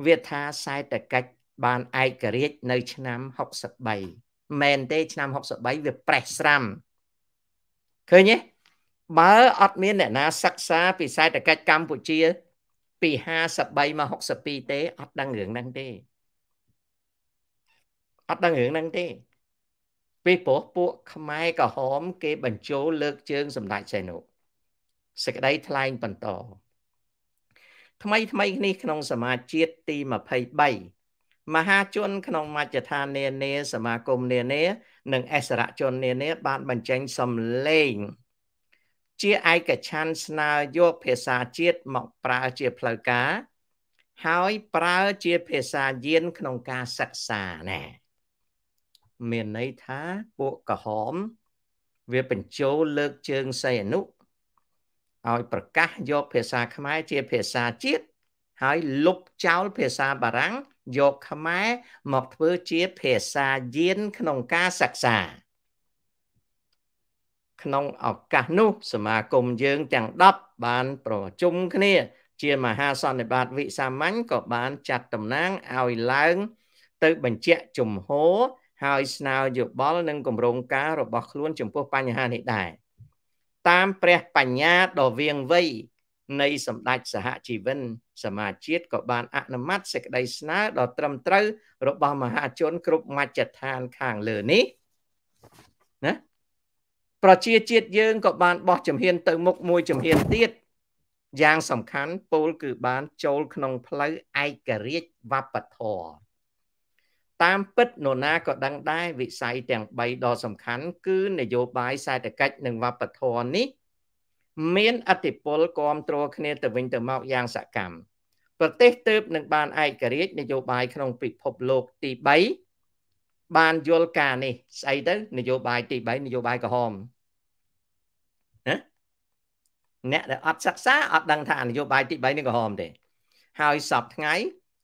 វាថាសេដ្ឋកិច្ចបានឯករាជ្យនៅ ឆ្នាំ63មែនទេ ឆ្នាំ63វាប្រេះស្រាំឃើញទេបើអត់មានអ្នកណាសិក្សាពីសេដ្ឋកិច្ចកម្ពុជា ពី53មក62ទេអត់ដឹងរឿងហ្នឹងទេ អត់ដឹងរឿងហ្នឹងទេពីព្រោះពួកខ្មែរក្រហមគេ បញ្ចូលលើកជើង សម្ដេចសីនុសេចក្តីថ្លែងបន្តថ្មី ថ្មីនេះក្នុងសមាជជាតិទី23មហាជនក្នុងមជ្ឈដ្ឋាននានាសមាគមនានានិងអសរជននានាបានបញ្ចេញសំឡេង ជាឯកច្ឆ័ន្ទស្នើយកភាសាជាតិមកប្រើជាផ្លូវការ ហើយប្រើជាភាសាយាន ក្នុងការសិក្សាណែមានន័យថាពួកក្រហមវាបញ្ចូលលើកជើងសីអនុឲ្យប្រកាសយកភាសាខ្មែរជាភាសាជាតិហើយលុបចោលភាសាបារាំងយកខ្មែរមកធ្វើជាភាសាយាន ក្នុងការសិក្សា ក្នុងឱកាសនោះសមាគមយើងទាំង10បានប្រជុំគ្នាជាមហាសន្និបាតវិសាមញ្ញក៏ បានចាត់តំណាងឲ្យឡើង ទៅបញ្ជាក់ជំហរហើយស្នើយោបល់និងគម្រោងការរបស់ខ្លួនចំពោះបញ្ហានេះដែរតាមព្រះបញ្ញាដ៏វាងវៃនៃសម្ដេចសហជីវិន សមាជជាតិក៏បានអនុម័តសេចក្តីស្នើដ៏ត្រឹមត្រូវ របស់មហាជនគ្រប់មជ្ឈដ្ឋានខាងលើនេះណាប្រជាជាតិយើងក៏បានបោះជំហានទៅមុខមួយជំហានទៀតយ៉ាងសំខាន់ពលគឺបានចូលក្នុងផ្លូវឯករាជ្យវប្បធម៌តាមពិតនរណាក៏ដឹងដែរវិស័យទាំង3ដ៏សំខាន់គឺនយោបាយសេដ្ឋកិច្ចនិងវប្បធម៌នេះមានអធិពលគ្រប់គ្រងគ្នាទៅវិញទៅមកយ៉ាងសកម្មប្រទេសទើបនឹងបានឯករាជ្យនយោបាយក្នុង ពិភពលោកទី3បានយល់ការនេះស្អីទៅនយោបាយទី3នយោបាយក្រហមណាអ្នកដែលអត់សិក្សាអត់ដឹងថានយោបាយទី3នេះក្រហមទេហើយសពថ្ងៃ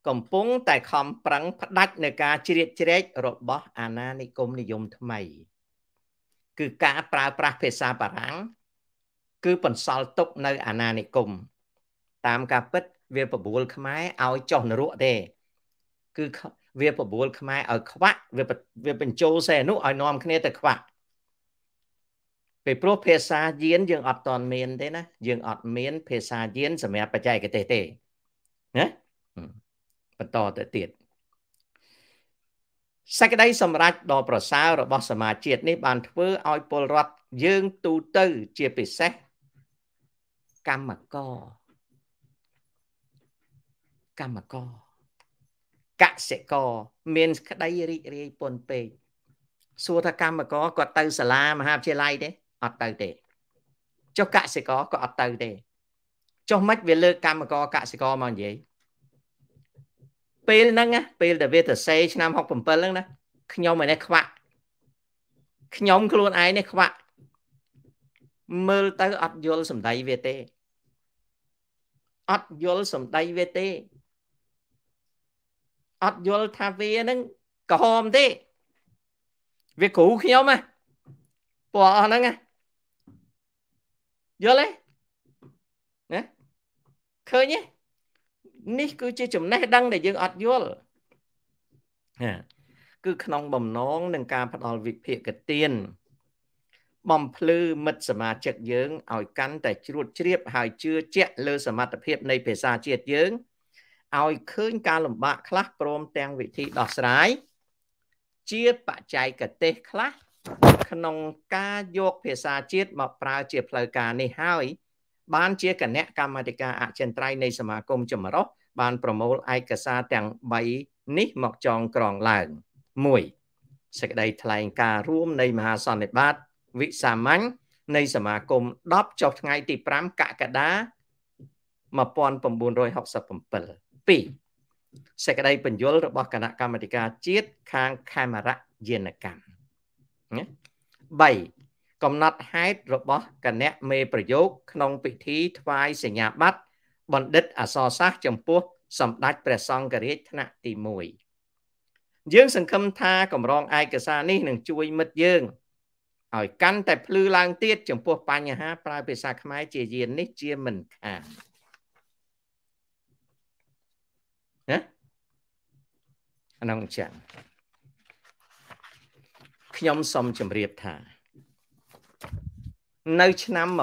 កំពុងតែខំប្រឹងផ្ដាច់នៅការជ្រៀតជ្រែករបស់អាណានិគមនិយមថ្មី គឺការប្រើប្រាស់ភាសាបារាំងគឺបន្សល់ទុកនៅអាណានិគមតាមការពិតវាបបួលខ្មែរឲ្យចុះនរកទេគឺវាបបួលខ្មែរឲ្យខ្វាក់វាវាបញ្ចូលសេនោះឲ្យនាំគ្នាទៅខ្វាក់ពេលព្រោះភាសាយានយើងអត់តន់មានទេណា យើងអត់មានភាសាយានសម្រាប់បច្ចេកទេសទេណាបន្តទៅទៀតសេចក្តីសម្រេចដ៏ប្រសើររបស់សមាជិកនេះបានធ្វើឲ្យពលរដ្ឋយើង ទូទៅជាពិសេសកម្មកកម្មកកសិករមានក្តីរីករាយពន់ពេកសួរថាកម្មកគាត់ទៅសាលាមហាវិទ្យាល័យទេអត់ទៅទេចុះកសិករក៏អត់ទៅទេចុះមិនវាលើកកម្មកកសិករមកនិយាយពេលហ្នឹងពេលដែលវាទៅសេឆ្នាំ67ហ្នឹងណាខ្ញុំឯនេះខ្វាក់ខ្ញុំខ្លួនឯងនេះខ្វាក់មើលទៅអត់យល់សម្ដីវាទេអត់យល់សម្ដីវាទេអត់យល់ថាវានឹងក្រហមទេ វាគ្រូខ្ញុំហ៎ពណ៌អស់ហ្នឹងហ៎យល់ទេណាឃើញទេនេះគឺជាចំណេះដឹងដែលយើងអត់យល់ណាគឺក្នុងបំណង នឹង ការផ្ដល់វិភាកទានបំភ្លឺមិត្តសមាជិកយើងឲ្យកាន់តែ ជ្រួតជ្រាបហើយជឿជាក់លើ សមត្ថភាពនៃភាសាជាតិយើងឲ្យឃើញការលំបាកខ្លះព្រមទាំងវិធីដោះស្រាយជាបច្ចេកទេសខ្លះក្នុងការយកភាសាជាតិមកប្រើជាផ្លូវការនេះហើយ បានជាគណៈកម្មាធិការអចិន្ត្រៃយ៍នៃសមាគមចម្រុះបានប្រមូលឯកសារទាំង3នេះមកចងក្រងឡើង1សេចក្តីថ្លែងការណ៍រួមនៃមហាសន្និបាតវិសាមញ្ញនៃសមាគម10ចុះថ្ងៃទី5កក្កដា1967 2សេចក្តីបញ្យលរបស់គណៈកម្មាធិការជាតិខាងខេមរៈយានកម្មណា3កំណត់ហេតុរបស់គណៈមេប្រយោគក្នុងពិធីថ្វាយសញ្ញាបត្របណ្ឌិតអសរសាស្ត្រចំពោះ សម្ដេចព្រះសង្ឃរាជថ្នាក់ទី1យើង សង្ឃឹមថាកម្រងឯកសារនេះនឹងជួយមិត្តយើងឲ្យកាន់តែភ្លឺឡើងទៀតចំពោះបញ្ហាប្រើភាសាខ្មែរជាយាននេះជាមិនខានណាអានោះចឹងខ្ញុំសូមជម្រាបថា នៅ ឆ្នាំ1966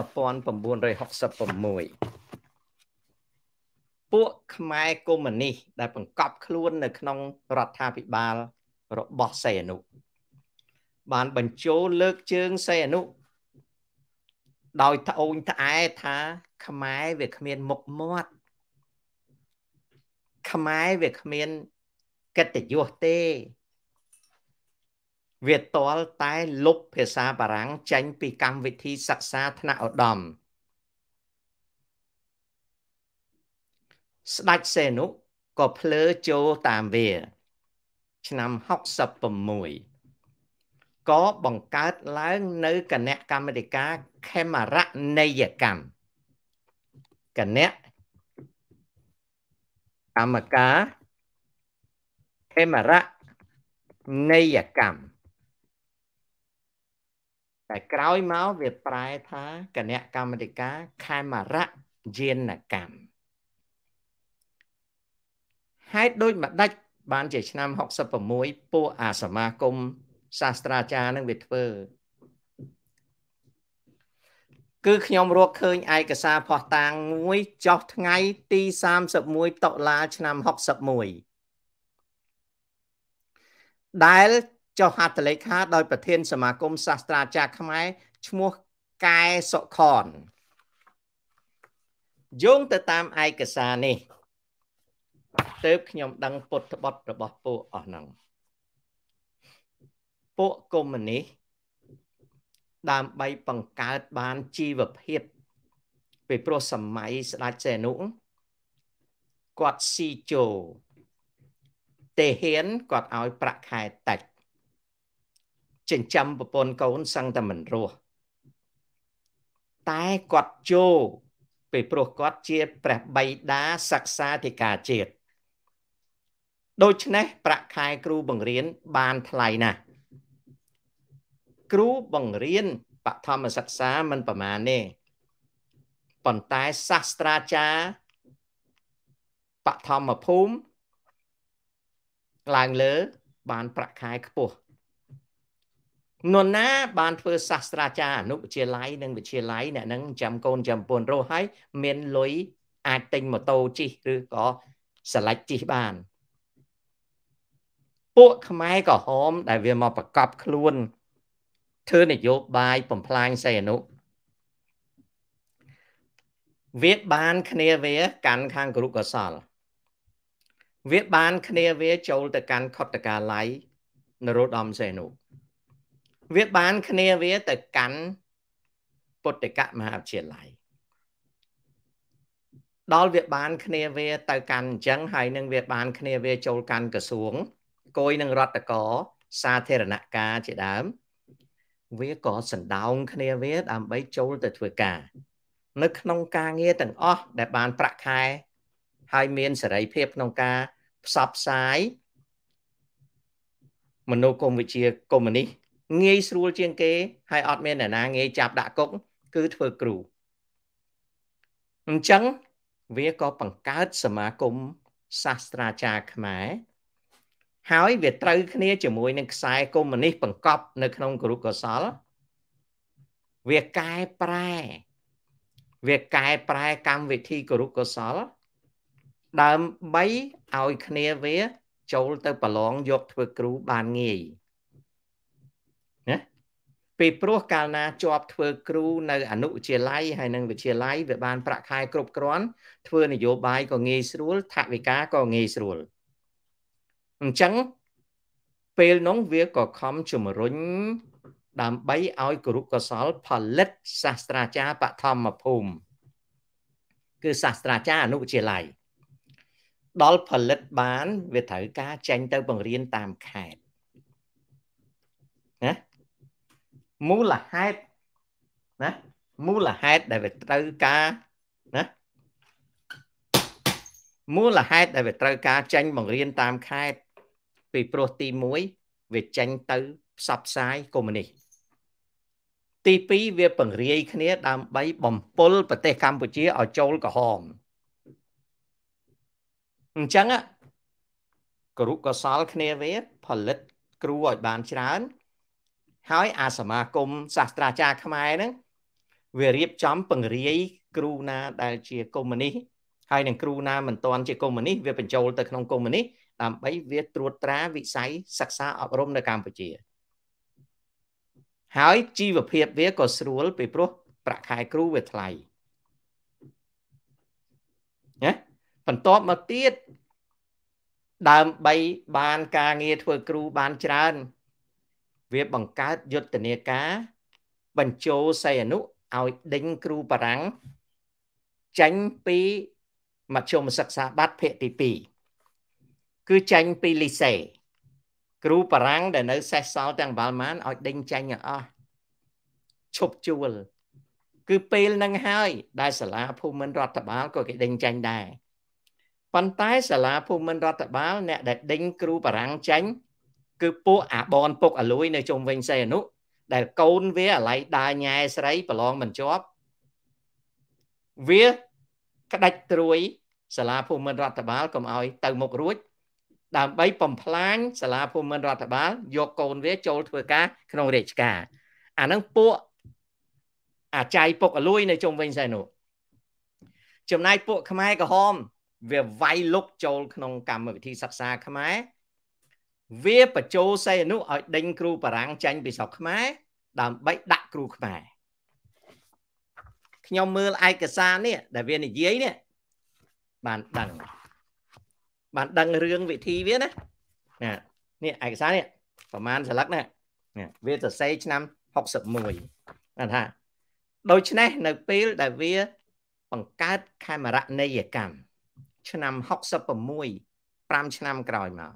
ពួកខ្មែរកុម្មុយនីសដែលបង្កប់ខ្លួននៅក្នុងរដ្ឋាភិបាល របស់សេនុបានបញ្ចូលលើកជើងសេអនុដោយត្អូញត្អែថា ខ្មែរវាគ្មានមុខមាត់ខ្មែរវាគ្មាន កិត្តិយសទេ វាតល់តែលុបភាសាបារាំងចេញពីកម្មវិធីសិក្សាថ្នាក់ឧត្តមស្ដេចសេនុក៏ភ្លើចូលតាមវា ឆ្នាំ66ក៏បង្កើតឡើងនៅគណៈកម្មាធិការខេមរណយកម្មគណៈកម្មការខេមរណយកម្មតែក្រោយមកវាប្រែថាគណៈកម្មាធិការខេមរយានកម្មហេតុដូចម្ដេចបានជាឆ្នាំ66ពួកអាសមាគមសាស្ត្រាចារ្យនឹងវាធ្វើគឺខ្ញុំរកឃើញឯកសារផោះតាង មួយចុះថ្ងៃ ទី31តុលាឆ្នាំ61ដែលចុះហត្ថលេខាដោយ ប្រធានសមាគមសាស្ត្រាចារ្យខ្មែរឈ្មោះកែសុខនយោងទៅតាមឯកសារនេះ ទៅខ្ញុំដឹងពុតត្បុតរបស់ពួកអស់ហ្នឹងពួកកុម្មុយនីសដើម្បីបង្កើតបានជីវភាពពីព្រោះសម័យស្ដេចសេនុគាត់ស៊ីជោទេហ៊ានគាត់ឲ្យប្រាក់ខែតិចចិញ្ចឹមប្រពន្ធកូនសឹងតែមិនរស់តែគាត់ជោពេលព្រោះគាត់ជាព្រះបិតាសិក្សាធិការជាតិដូច្នេះប្រាក់ខែគ្រូបង្រៀនបានថ្លៃណាស់គ្រូបង្រៀនបឋមសិក្សាមិនប្រមាណទេប៉ុន្តែសាស្ត្រាចារ្យបឋមភូមិឡើងលើ បានប្រាក់ខែខ្ពស់នរណាបានធ្វើសាស្ត្រាចារ្យអនុវិទ្យាល័យនិងវិទ្យាល័យអ្នកហ្នឹងចាំកូនចាំប្រពន្ធរស់ហើយមានលុយអាចទិញម៉ូតូជិះឬក៏ស្លាច់ជិះបានពួកខ្មែរក្រហមដែលវាមកប្រកបខ្លួនធ្វើនយោបាយបំផ្លាញសេអនុវាបានគ្នាវាកាន់ខាងគ្រូកសល វាបានគ្នាវាចូលទៅកាន់ខុត្តកាល័យនរោត្តមសេនុវាបានគ្នាវាទៅកាន់ពុទ្ធកមហាវិទ្យាល័យដល់វាបានគ្នាវាទៅកាន់អញ្ចឹងហើយនឹងវាបានគ្នាវាចូលកាន់ក្រសួងគយនឹងរដ្ឋកោសាធារណការជាដើមវាក៏សណ្ដោងគ្នាវាដើម្បីចូលទៅធ្វើការ នៅក្នុងការងារទាំងអស់ដែលបានប្រាក់ខែហើយមានសេរីភាពក្នុងការផ្សព្វផ្សាយ មនោគមវិជ្ជាកុម្មុយនីសងាយស្រួលជាងគេហើយអត់មានអ្នកណាងាយចាប់ដាក់គុកគឺធ្វើគ្រូអញ្ចឹង វាក៏បង្កើតសមាគមសាស្ត្រាចារ្យខ្មែរហើយវាត្រូវគ្នាជាមួយនឹងខ្សែកុម្មុយនីសបង្កប់នៅក្នុងគរុកុសលវាកែប្រែ វាកែប្រែកម្មវិធីគរុកុសល ដើម្បីឲ្យគ្នាវាចូលទៅប្រឡងយកធ្វើគ្រូបានងាយណាពីព្រោះកាលណាជាប់ ធ្វើគ្រូនៅអនុវិទ្យាល័យហើយនិងវិទ្យាល័យវាបានប្រាក់ខែគ្រប់គ្រាន់ធ្វើនយោបាយក៏ងាយស្រួលថវិកាក៏ងាយស្រួលអញ្ចឹងពេលនោះវាក៏ខំជំរុញដើម្បីឲ្យគរុកសល ផលិត សាស្ត្រាចារ្យបឋមភូមិគឺសាស្ត្រាចារ្យអនុវិទ្យាល័យដល់ផលិតបានវាត្រូវការចេញទៅបង្រៀនតាមខេត្តណាមូលហេតុណាមូលហេតុដែលវាត្រូវការណាមូលហេតុដែលវាត្រូវការចេញបង្រៀនតាមខេត្តពីព្រោះទី1វាចេញទៅផ្សព្វផ្សាយកុម្មុយនីសទី2វាពង្រាយគ្នាដើម្បីបំពល់ប្រទេសកម្ពុជាឲ្យចូលក្រហមអញ្ចឹងគរុកសលគ្នាវាផលិត គ្រូឲ្យបានច្រើន ហើយ អាសមាគមសាស្ត្រាចារ្យខ្មែរហ្នឹងវារៀបចំពង្រាយគ្រូណាដែលជាកុម្មុយនីសហើយនឹងគ្រូណាមិនទាន់ជាកុម្មុយនីសវាបញ្ចូលទៅក្នុងកុម្មុយនីសដើម្បីវាត្រួតត្រាវិស័យសិក្សាអប់រំនៅកម្ពុជា ហើយជីវភាពវាក៏ស្រួលពីព្រោះប្រាក់ខែគ្រូវាថ្លៃណាបន្ទាប់មកទៀតដើម្បីបានការងារធ្វើគ្រូបានច្រើន វាបង្កើតយុទ្ធនាការ បញ្ចូលសីអនុឲ្យដេញគ្រូបារាំងចេញពីមធ្យមសិក្សាបាត់ភាគទីគឺចាញ់ពីលីសេ គ្រូបារាំងដែលនៅសេះសល់ទាំងបាល់ម៉ានឲ្យដេញចាញ់អស់ឈប់ជួលគឺពេលនឹងហើយដែលសាលាភូមិន្ទរដ្ឋបាលក៏គេដេញចាញ់ដែរប៉ុន្តែសាលាភូមិន្ទរដ្ឋបាលអ្នកដែលដេញគ្រូបារាំងចាញ់គឺពួកអាបនពុកអលួយនៅជុំវិញសេអនុដែលកូនវាអាឡ័យដើរញ៉ែស្រី ប្រឡងមិនជាប់វាក្តាច់ត្រួយ សាលាភូមិន្ទរដ្ឋបាលកុំឲ្យទៅមុខរួចដើម្បីបំផ្លាញសាលាភូមិន្ទរដ្ឋបាលយកកូន វាចូលធ្វើការ ក្នុងរាជការ អាហ្នឹងពួកអាចាយពុកអលួយ នៅជុំវិញសែនោះ ចំណាយពួកខ្មែរក្រហមវាវាយលុកចូលក្នុងកម្មវិធីសិក្សាខ្មែរវាបញ្ចូលសែនុឲ្យដេញគ្រូបារាំងចាញ់ពីស្រុកខ្មែរដើម្បីដាក់គ្រូខ្មែរខ្ញុំមើលឯកសារនេះដែលវានិយាយនេះបានដឹងបានដឹងរឿងវិធីវាណាណានេះឯកសារនេះប្រហែលស្លឹកណាវាសរសេរឆ្នាំ61បានថាដូច្នេះនៅពេលដែលវាបង្កើតខេមរៈនេយកម្មឆ្នាំ66 5ឆ្នាំក្រោយមក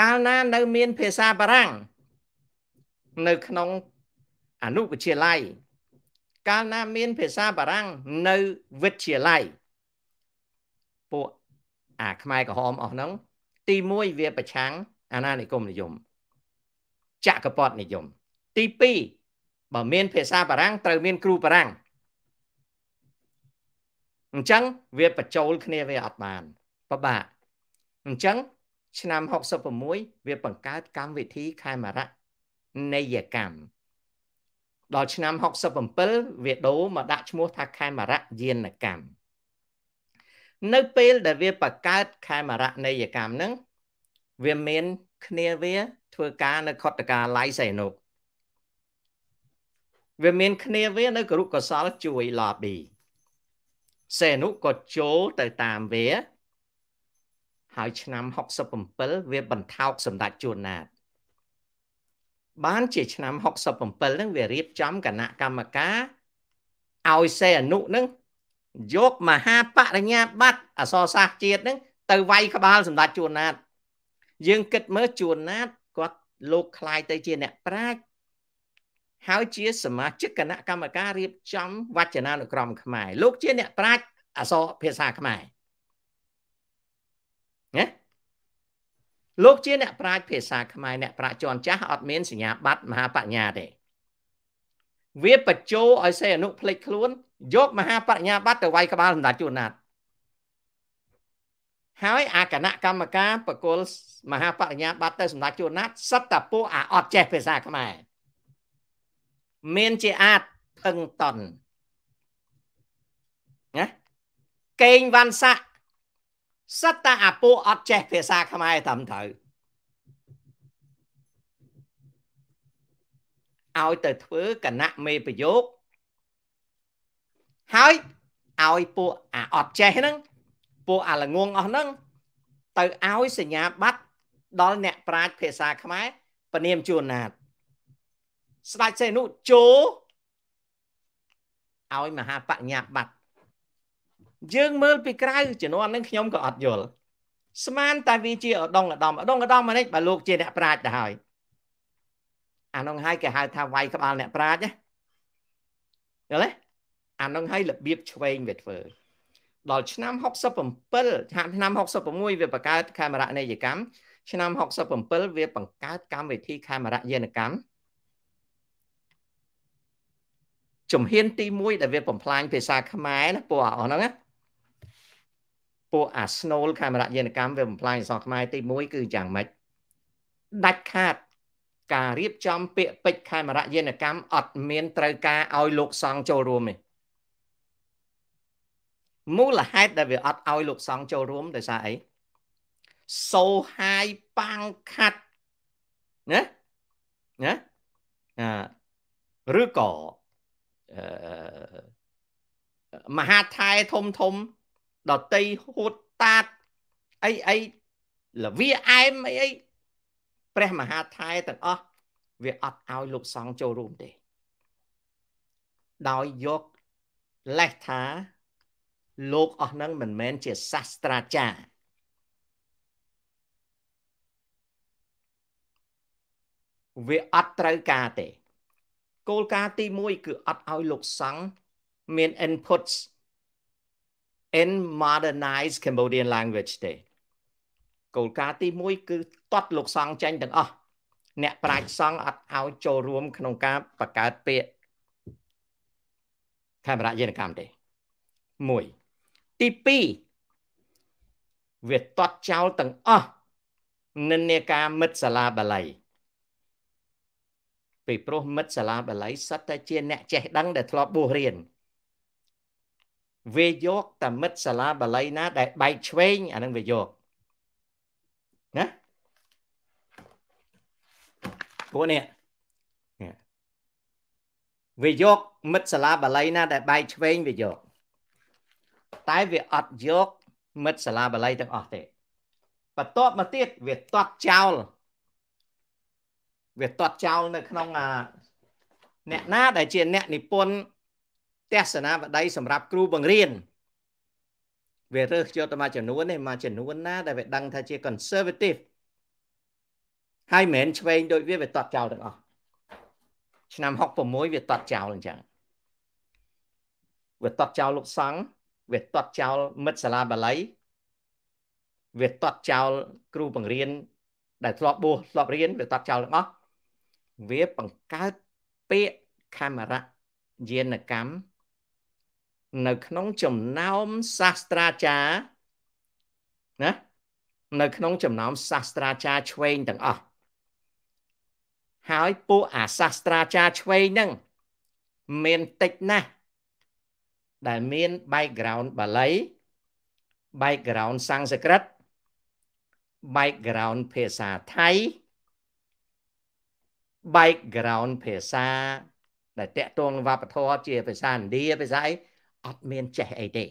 កាលណានៅមានភាសាបារាំង នៅក្នុងអនុវិទ្យាល័យកាលណាមាន ភាសាបារាំងនៅវិទ្យាល័យពួកអាខ្មែរក្រហមអស់ហ្នឹងទី1វាប្រឆាំងអាណានិគមនិយមចក្រពតនិយមទី2បើមានភាសាបារាំងត្រូវមានគ្រូបារាំងអញ្ចឹងវាបញ្ចូលគ្នាវាអត់បានពិបាកអញ្ចឹងឆ្នាំ66វាបង្កើតកម្មវិធីខេមរៈនេយកម្មដល់ឆ្នាំ67វាដូរមកដាក់ឈ្មោះថាខេមរៈយានកម្មនៅពេលដែលវាបង្កើតខេមរៈនៃយកម្មហ្នឹងវាមានគ្នាវា ធ្វើការ នៅខុត្តការឡៃសៃនុកវាមានគ្នាវានៅគរុកសលជួយ lobby សេនុក៏ចូលទៅតាមវា ហើយឆ្នាំ67វាបន្ថោកសម្ដេចជួនណាតបានជាឆ្នាំ67ហ្នឹងវារៀបចំគណៈកម្មការឲ្យសេអនុហ្នឹងយកមហាបរិញ្ញាបត្រអសរសាស្ត្រជាតិហ្នឹងទៅវាយក្បាល សម្ដេចជួនណាតយើងគិតមើលជួនណាតគាត់លោកคล้ายទៅជាអ្នកប្រាជ្ញហើយជា សមាជិកគណៈកម្មការរៀបចំវចនានុក្រមខ្មែរលោកជាអ្នកប្រាជ្ញអសរភាសាខ្មែរណាលោកជាអ្នកប្រាជ្ញភាសាខ្មែរអ្នកប្រាជ្ញជាន់ចាស់អត់មានសញ្ញាបត្រមហាបញ្ញាទេវាបញ្ជោឲ្យសេអនុភ្លេចខ្លួនយក មហាបញ្ញាបត្រទៅវាយក្បាលសម្ដេចជួនណាតហើយអាគណៈកម្មការបកុលមហាបញ្ញាបត្រទៅសម្ដេចជួនណាតសិតតាពួកអាអត់ចេះភាសាខ្មែរមានជាអាចផឹងតន់ណាកេងវ៉ាន់សាក់សិតតាអាពួកអត់ចេះភាសាខ្មែរតាមត្រូវឲ្យទៅធ្វើគណៈមេប្រយោគហើយឲ្យពួកអាអត់ចេះហ្នឹងពួកអាល្ងងអស់ហ្នឹងទៅឲ្យសញ្ញាបត្រដល់អ្នកប្រាជ្ញភាសាខ្មែរបនាមជួនណាត ស្ដេចសេនុជោឲ្យមហាបញ្ញាបត្រយើងមើលពីក្រៅជំនាន់ហ្នឹងខ្ញុំក៏អត់យល់ស្មាន តែវាជាឧដុង្គឧត្តមឧដុង្គឧត្តមអានេះបើលោកជាអ្នកប្រាជ្ញទៅហើយអានោះហើយគេហៅថាវាយក្បាលអ្នកប្រាជ្ញណាយល់ទេអានោះហើយរបៀបឆ្វេងវាធ្វើដល់ឆ្នាំ67ឆ្នាំ66វាបង្កើតកាមេរ៉ានេយកម្មឆ្នាំ67វាបង្កើតកម្មវិធីកាមេរ៉ាយានកម្មជំហានទី1ដែលវា បំផ្លាញភាសាខ្មែរណាពួកអស់ហ្នឹងណាពួកអាស្នូលកាមេរ៉ាយានកម្មវាបំផ្លាញអសរខ្មែរទី1គឺយ៉ាងម៉េចដាច់ខាតការរៀបចំពាក្យពេចខេមរៈយន្តកម្មអត់មានត្រូវការឲ្យលោកសង្ឃចូលរួមទេមូលហេតុដែលវាអត់ឲ្យលោកសង្ឃចូលរួមដោយសារអីសោហាយប៉ាំងខាត់ណាណាឬក៏មហាថែធំធំដតីហួតតាតអីអីលវាអែមអីអីព្រះមហាថែទាំងអស់វាអត់ឲ្យលោកសង្ឃចូលរួមទេ ដោយយកលេសថាលោកអស់នឹងមិនមែនជាសាស្ត្រាចារ្យវាអត់ត្រូវការទេគោលការណ៍ទី1គឺ អត់ឲ្យលោកសង្ឃមាន inputs in modernize Cambodian language ទេគោលការណ៍ទី1គឺទាត់លោកសង្ឃចេញទាំងអស់អ្នកប្រាជ្ញសង្ឃអត់ឲ្យចូលរួម ក្នុងការបង្កើតពាក្យខេមរៈយន្តកម្មទេ1ទី2វាទាត់ចោលទាំងអស់និន្នាការមិត្តសាលាបាលីពីព្រោះមិត្តសាលាបាលីសិតតែជា អ្នក ចេះដឹងដែលធ្លាប់បួសរៀនវាយកតែមិត្តសាលាបាលីណា ដែលបែកឆ្វេងអានឹងវាយកពួកនេះវាយក មិត្តសាលាបាលីណា ដែលបែកឆ្វេងវាយក តែវាអត់យកមិត្តសាលាបាលីទាំងអស់ទេបន្ទាប់មកទៀតវាទាត់ចោលវាទាត់ចោលនៅក្នុងអ្នកណា ដែលជាអ្នកនិពន្ធទស្សនាវដ្ដីសម្រាប់គ្រូបង្រៀនវារើសយកតែមួយចំនួននេះមួយចំនួនណា ដែលវាដឹងថាជា conservative ហើយមិនមែនឆ្វេង ដូចវាវាតត់ចោលទាំងអស់ឆ្នាំ66វាតត់ចោលអញ្ចឹងវាតត់ចោលលោកសង្ឃវាតត់ចោលមិត្តសាលាបាលីវាតត់ចោលគ្រូបង្រៀនដែលធ្លាប់បួសធ្លាប់រៀនវាតត់ចោលទាំងអស់វាបង្កើតពាក្យខមរៈយានកម្មនៅក្នុងចំណោមសាស្ត្រាចារ្យណានៅក្នុងចំណោមសាស្ត្រាចារ្យឆ្វេងទាំងអស់ហើយពួកអាសាស្ត្រាចារ្យឆ្វេងហ្នឹងមានតិចណាស់ដែលមាន background បាលី background សំស្ក្រឹត background ភាសាថៃ background ភាសា ដែលតាក់ទងវប្បធម៌ជាភាសាឥណ្ឌាភាសាអីអត់មានចេះអីទេ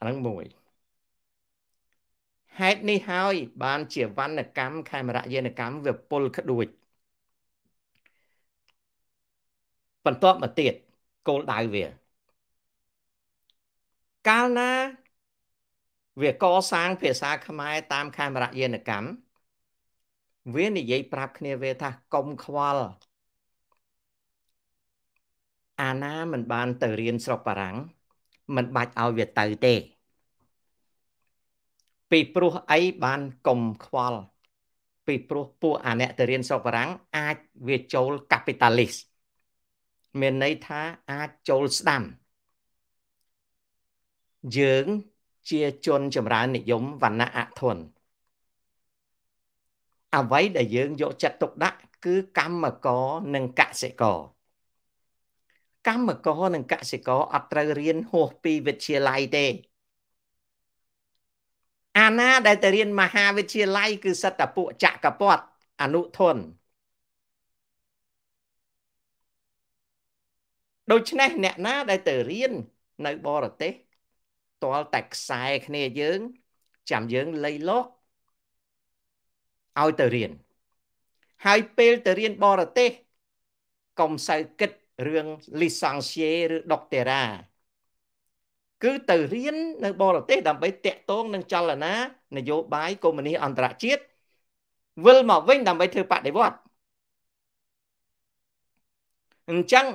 អានឹងមួយហេតុនេះហើយ បានជាវណ្ណកម្មខេមរយនកម្មវាពុលក្ដួចបន្ទាប់មកទៀតគោលដៅវាកាលណាវាកសាងភាសាខ្មែរតាមខេមរយនកម្មវានិយាយប្រាប់គ្នាវាថាកុំខ្វល់អាណាមិនបានទៅរៀនស្រុកបារាំងមិនបាច់ឲ្យវាទៅទេពីព្រោះអីបានកុំខ្វល់ពីព្រោះពួកអាអ្នកទៅរៀនសូត្របរាំងអាចវាចូល capitalist មានន័យថាអាចចូលស្ដាំយើងជាជនចម្រើននិយមវណ្ណៈអធនអ្វីដែលយើងយកចិត្តទុកដាក់ គឺកម្មករ និងកសិករកម្មករ និងកសិករអត់ត្រូវរៀនហួសពីវិទ្យាល័យទេអាណាដែលទៅរៀនមហាវិទ្យាល័យគឺសិតតពួកចក្រពតអនុធនដូច្នេះអ្នកណា ដែលទៅរៀន នៅបរទេសតលតែខ្សែគ្នាយើង ចាំយើងលៃលោកឲ្យទៅរៀន ហើយពេលទៅរៀនបរទេសកុំសូវគិតរឿង licentiate ឬ doctorate គឺទៅរៀននៅបរទេស ដើម្បីតាក់ទងនឹងចលនានយោបាយកុម្មុយនីសអន្តរជាតិវិលមកវិញ ដើម្បីធ្វើបដិវត្តអញ្ចឹង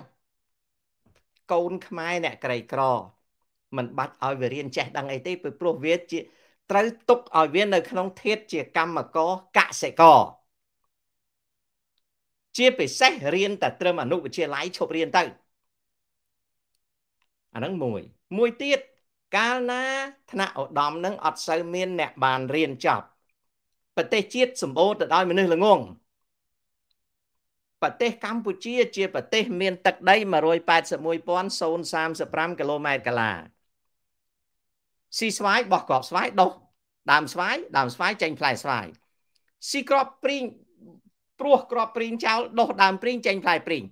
កូនខ្មែរអ្នកក្រីក្រมันបាច់ឲ្យវារៀនចេះដឹងអីទេព្រោះវាជាត្រូវទុកឲ្យវានៅក្នុងធាត ជាកម្មកកសិករជាពិសេសរៀនតែត្រឹមអនុវិទ្យាល័យឈប់រៀនទៅអាហ្នឹងមួយមួយទៀតកាលណាថ្នាក់ឧត្តមនឹងអត់សូវមានអ្នកបានរៀនចប់ប្រទេសជាតិសម្បូរទៅដោយមនុស្សល្ងងប្រទេសកម្ពុជាជាប្រទេសមានទឹកដី181,035គីឡូម៉ែត្រកាឡាស៊ីស្វាយបោះគ្រាប់ស្វាយដុះដើមស្វាយដើមស្វាយចេញផ្លែស្វាយស៊ីគ្រាប់ព្រីងព្រោះគ្រាប់ព្រីងចោលដុះដើមព្រីងចេញផ្លែព្រីង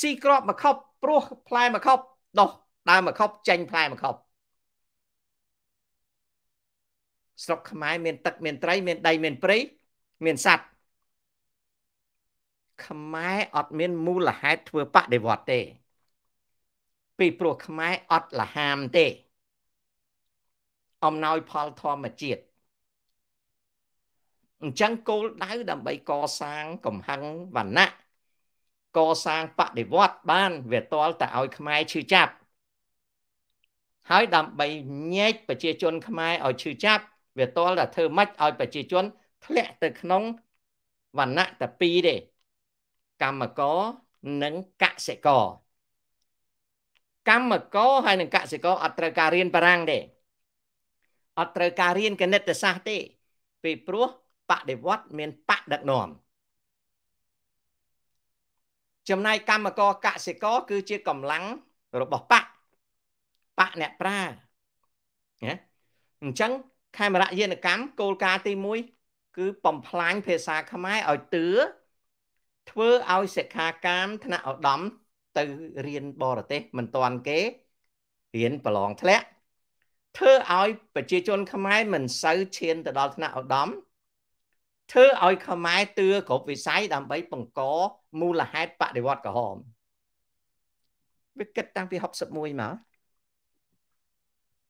ស៊ីគ្រាប់មកខប់ព្រោះផ្លែមកខប់ដុះដើមមកខប់ចេញផ្លែមកខប់ស្រុកខ្មែរមានទឹកមានត្រីមានដីមានព្រៃមានសត្វខ្មែរអត់មានមូលហេតុធ្វើបដិវត្តទេ ពីព្រោះខ្មែរអត់លហាមទេអំណោយផលធម្មជាតិអញ្ចឹងគោលដៅដើម្បីកសាងកំហឹងវណ្ណៈកសាងបដិវត្តបាន វាតល់តែឲ្យខ្មែរឈឺចាប់ហើយដើម្បីញែកប្រជាជនខ្មែរឲ្យឈឺចាប់វាតល់តែធ្វើម៉េចឲ្យ ប្រជាជនធ្លាក់ទៅក្នុងវណ្ណៈតែពីរទេកម្មករនិងកសិករកម្មករហើយនិងកសិករ អត់ត្រូវការរៀនបារាំងទេអត់ត្រូវការរៀនគណិតសាស្ត្រទេ ពីព្រោះបដិវត្តមានបដដឹកនាំចំណែកកម្មករកសិករ គឺជាកម្លាំង របស់បកបៈអ្នកប្រាណាអញ្ចឹងខេមរៈយានកម្មគោលការណ៍ទី1គឺបំផ្លាញភាសាខ្មែរឲ្យទឿធ្វើឲ្យសិក្ខាកាមថ្នាក់ឧត្តមទៅរៀនបរទេស មិនតាន់គេរៀនប្រឡងធ្លាក់ធ្វើឲ្យប្រជាជនខ្មែរមិនសូវឈានទៅដល់ថ្នាក់ឧត្តមធ្វើឲ្យខ្មែរទឿគ្រប់វិស័យដើម្បី បង្កមូលហេតុបដិវត្តក្រហមវាគិតតាំងពី61មក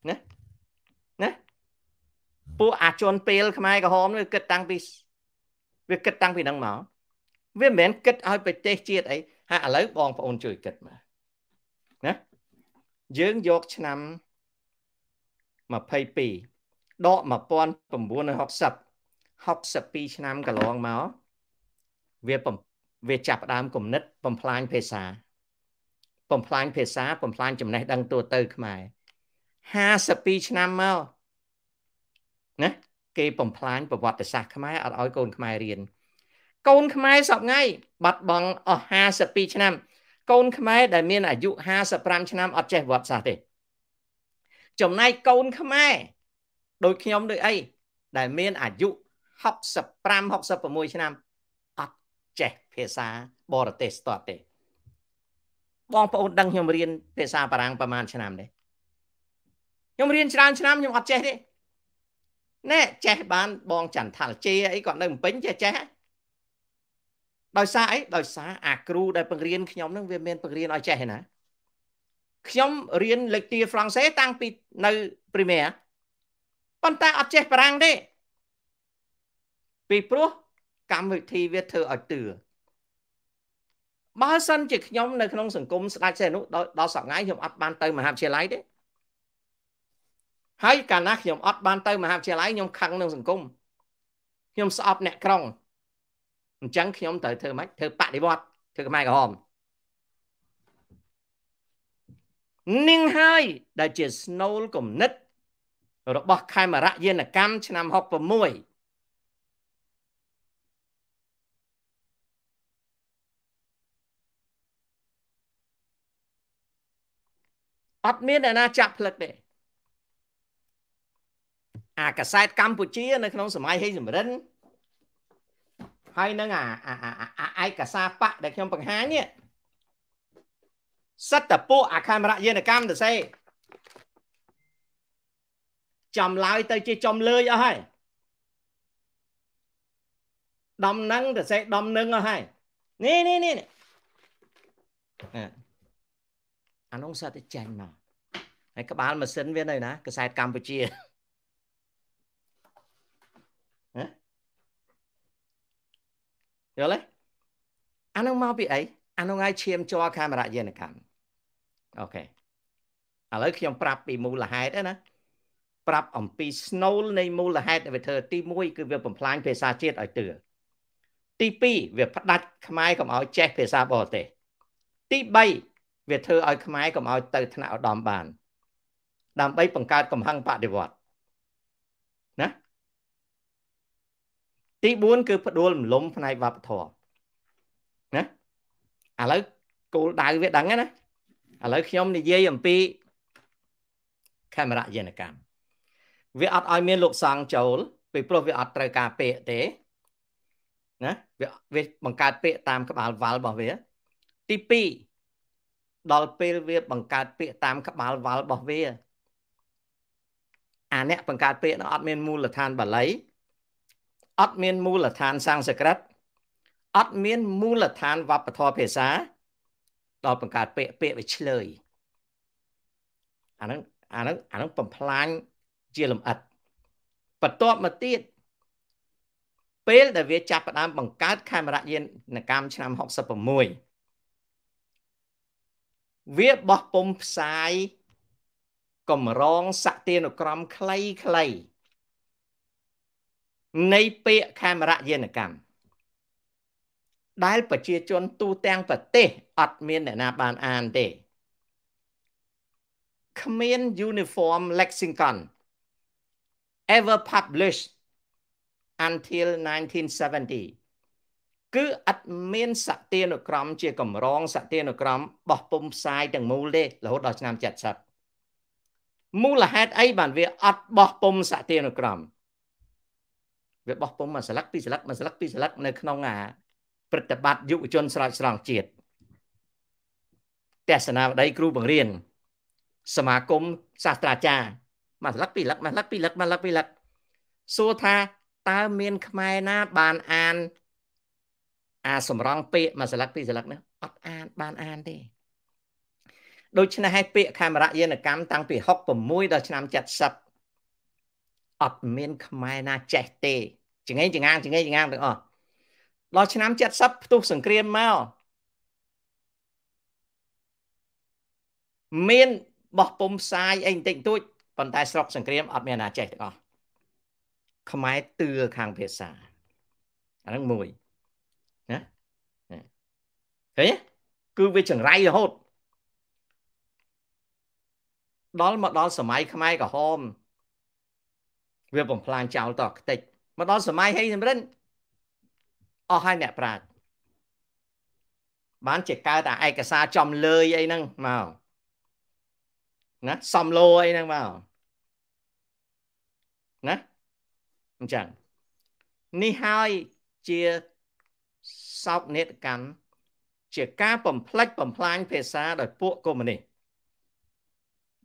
ណាណាពួកអាចនពេលខ្មែរក្រហមនេះគិតតាំងពីវាគិតតាំងពីហ្នឹងមកវាមិនមែនគិតឲ្យប្រទេសជាតិអីហើយឥឡូវបងប្អូនជួយគិតមកណាយើងយកឆ្នាំ22ដក1960 62ឆ្នាំកន្លងមកវាវាចាប់ដើមគំនិត បំផ្លាញភាសា បំផ្លាញភាសា បំផ្លាញចំណេះដឹងទូទៅខ្មែរ52ឆ្នាំមកណាគេបំផ្លាញប្រវត្តិសាស្ត្រខ្មែរអត់ឲ្យកូនខ្មែររៀនកូនខ្មែរសពថ្ងៃ បាត់បង់អស់52ឆ្នាំ កូន ខ្មែរដែលមានអាយុ55ឆ្នាំអត់ចេះវត្តសាស្ត្រទេចំណែកកូនខ្មែរ ដូចខ្ញុំដូចអីដែលមាន អាយុ65 66ឆ្នាំអត់ចេះភាសាបរទេសស្ទាត់ទេបងប្អូនដឹងខ្ញុំរៀនភាសាបារាំងប្រហែលឆ្នាំនេះខ្ញុំរៀនច្រើនឆ្នាំខ្ញុំអត់ចេះទេណែចេះបានបងចន្ទលជា អីគាត់នៅភ្នំពេញចេះចេះដោយសារអីដោយសារអាគ្រូដែលបង្រៀនខ្ញុំនឹងវាមានបង្រៀនឲ្យចេះឯណាខ្ញុំរៀនលេខទាហ្វ្រង់សេតាំងពីនៅព្រីមៀប៉ុន្តែអត់ចេះបារាំងទេ ពីព្រោះកម្មវិធីវាធ្វើឲ្យទឿបើសិនជាខ្ញុំនៅក្នុងសង្គមស្ដេចសេនុដល់សប្ដងខ្ញុំអត់បានទៅមហាវិទ្យាល័យទេហើយកាលណាខ្ញុំអត់បានទៅមហាវិទ្យាល័យខ្ញុំខឹងនឹងសង្គមខ្ញុំស្អប់អ្នកក្រុងអញ្ចឹងខ្ញុំត្រូវធ្វើម៉េចធ្វើបដិវត្តធ្វើខ្មែរក្រហមនឹងហើយដែលជាស្នូលគំនិត របស់ខេមរៈយានកម្មឆ្នាំ66អត់មានអ្នកណាចាក់ផ្លឹកទេអាកាសែតកម្ពុជានៅក្នុងសម័យហេងសំរិនហើយនឹងអាឯកសារបៈដែលខ្ញុំបង្ហាញនេះសិទ្ធិពួកអខេមរៈយានកម្មទៅសេចំឡើយទៅជាចំលើយអស់ហើយដំណឹងទៅសេដំនឹងអស់ហើយនេះនេះនេះអានោះសិតតែចាញ់មកហើយក្បាលម៉ាស៊ីនវានៅណាកសែតកម្ពុជាយល់ទេអានឹងមកពីអីអានឹងឲ្យឈាមជ័រកាមេរ៉ាយន្តកម្មអូខេឥឡូវខ្ញុំប្រាប់ពីមូលហេតុណាប្រាប់អំពីស្នូលនៃមូលហេតុវាធ្វើទី1គឺវាបំផ្លាញភាសាជាតិឲ្យទឿទី2វា ផ្ដាច់ខ្មែរកុំឲ្យចេះភាសាបរទេសទី3វាធ្វើឲ្យខ្មែរកុំឲ្យទៅថ្នាក់ឧត្តមបាន ដើម្បីបង្កើតកំហឹងបដិវត្តណាទី4គឺផ្ដួលរំលំផ្នែកវប្បធម៌ណាឥឡូវគោលដៅវាដឹងណាឥឡូវខ្ញុំនិយាយអំពីកាមេរ៉ាយន្តកម្មវាអត់ឲ្យមានលោកសង្ឃចូលពីព្រោះវាអត់ត្រូវការពាក្យទេណាវាវាបង្កើតពាក្យតាម ក្បាលវ៉ាល់របស់វាទី2ដល់ពេលវាបង្កើតពាក្យតាមក្បាលវ៉ាល់របស់វាអាអ្នកបង្កើតពាក្យនឹងអត់មានមូលដ្ឋានបាលីអត់មានមូលដ្ឋានសំស្ក្រឹតអត់មានមូលដ្ឋានវប្បធម៌ភាសា ដល់បង្កើតពាក្យពាក្យវាឆ្លើយអាហ្នឹងអាហ្នឹងអាហ្នឹងបំផ្លាញជាលំអិតបន្ទាប់មកទៀតពេលដែលវាចាប់ផ្ដើមបង្កើតខេមរៈយានកម្មឆ្នាំ66វាបោះពុំផ្សាយកម្រងសក្តានុក្រមខ្លីខ្លីនៃពាក្យខេមរៈយានកម្មដែលប្រជាជនទូទាំងប្រទេសអត់មានអ្នកណាបានអានទេគ្មាន uniform lexicon ever published until 1970 គឺអត់មានសទានុក្រមជាកម្រងសទានុក្រមបោះពុំផ្សាយទាំងមូលទេរហូតដល់ឆ្នាំ70មូលហេតុអីបានវាអត់បោះពុំសទានុក្រមវាបោះពុំមួយស្លឹកពីរស្លឹកមួយស្លឹកពីរស្លឹកនៅក្នុងអាប្រតិបត្តិយុវជនស្រោចស្រង់ជាតិទេសនាបតីគ្រូបង្រៀនសមាគមសាស្ត្រាចារ្យមួយស្លឹកពីរស្លឹកមួយស្លឹកពីរស្លឹកមួយស្លឹកពីរស្លឹកសួរថាតើមានខ្មែរណាបានអានអាសម្រងពាក្យមួយស្លឹកពីរស្លឹកនេះអត់អានបានអានទេដូច្នេះហើយពាក្យខេមរៈយានកម្មតាំងពី66ដល់ឆ្នាំ70អត់មានខ្មែរណាចេះទេចងេងចងាងចងេងចងាងទាំងអស់ដល់ឆ្នាំ70ផ្ទុះសង្គ្រាមមកមានបោះពុំផ្សាយអីបន្តិចតួចប៉ុន្តែស្រុកសង្គ្រាមអត់មានអាចេះទាំងអស់ខ្មែរតឿខាងភាសាអាហ្នឹងមួយណាឃើញគឺវាចង្រៃរហូតដល់មកដល់សម័យខ្មែរក្រហមវាបំផ្លាញចោលតខ្ទេចមកដល់សម័យហេងសំរិនអស់ហើយអ្នកប្រាជ្ញបានជាកើតតែឯកសារចំលើយអីហ្នឹងមកណាសំឡូអីហ្នឹងមកណាអញ្ចឹងនេះហើយជាសោកនេតកម្មជាការ បំផ្លិចបំផ្លាញភាសាដោយពួកកុម្មុយនីស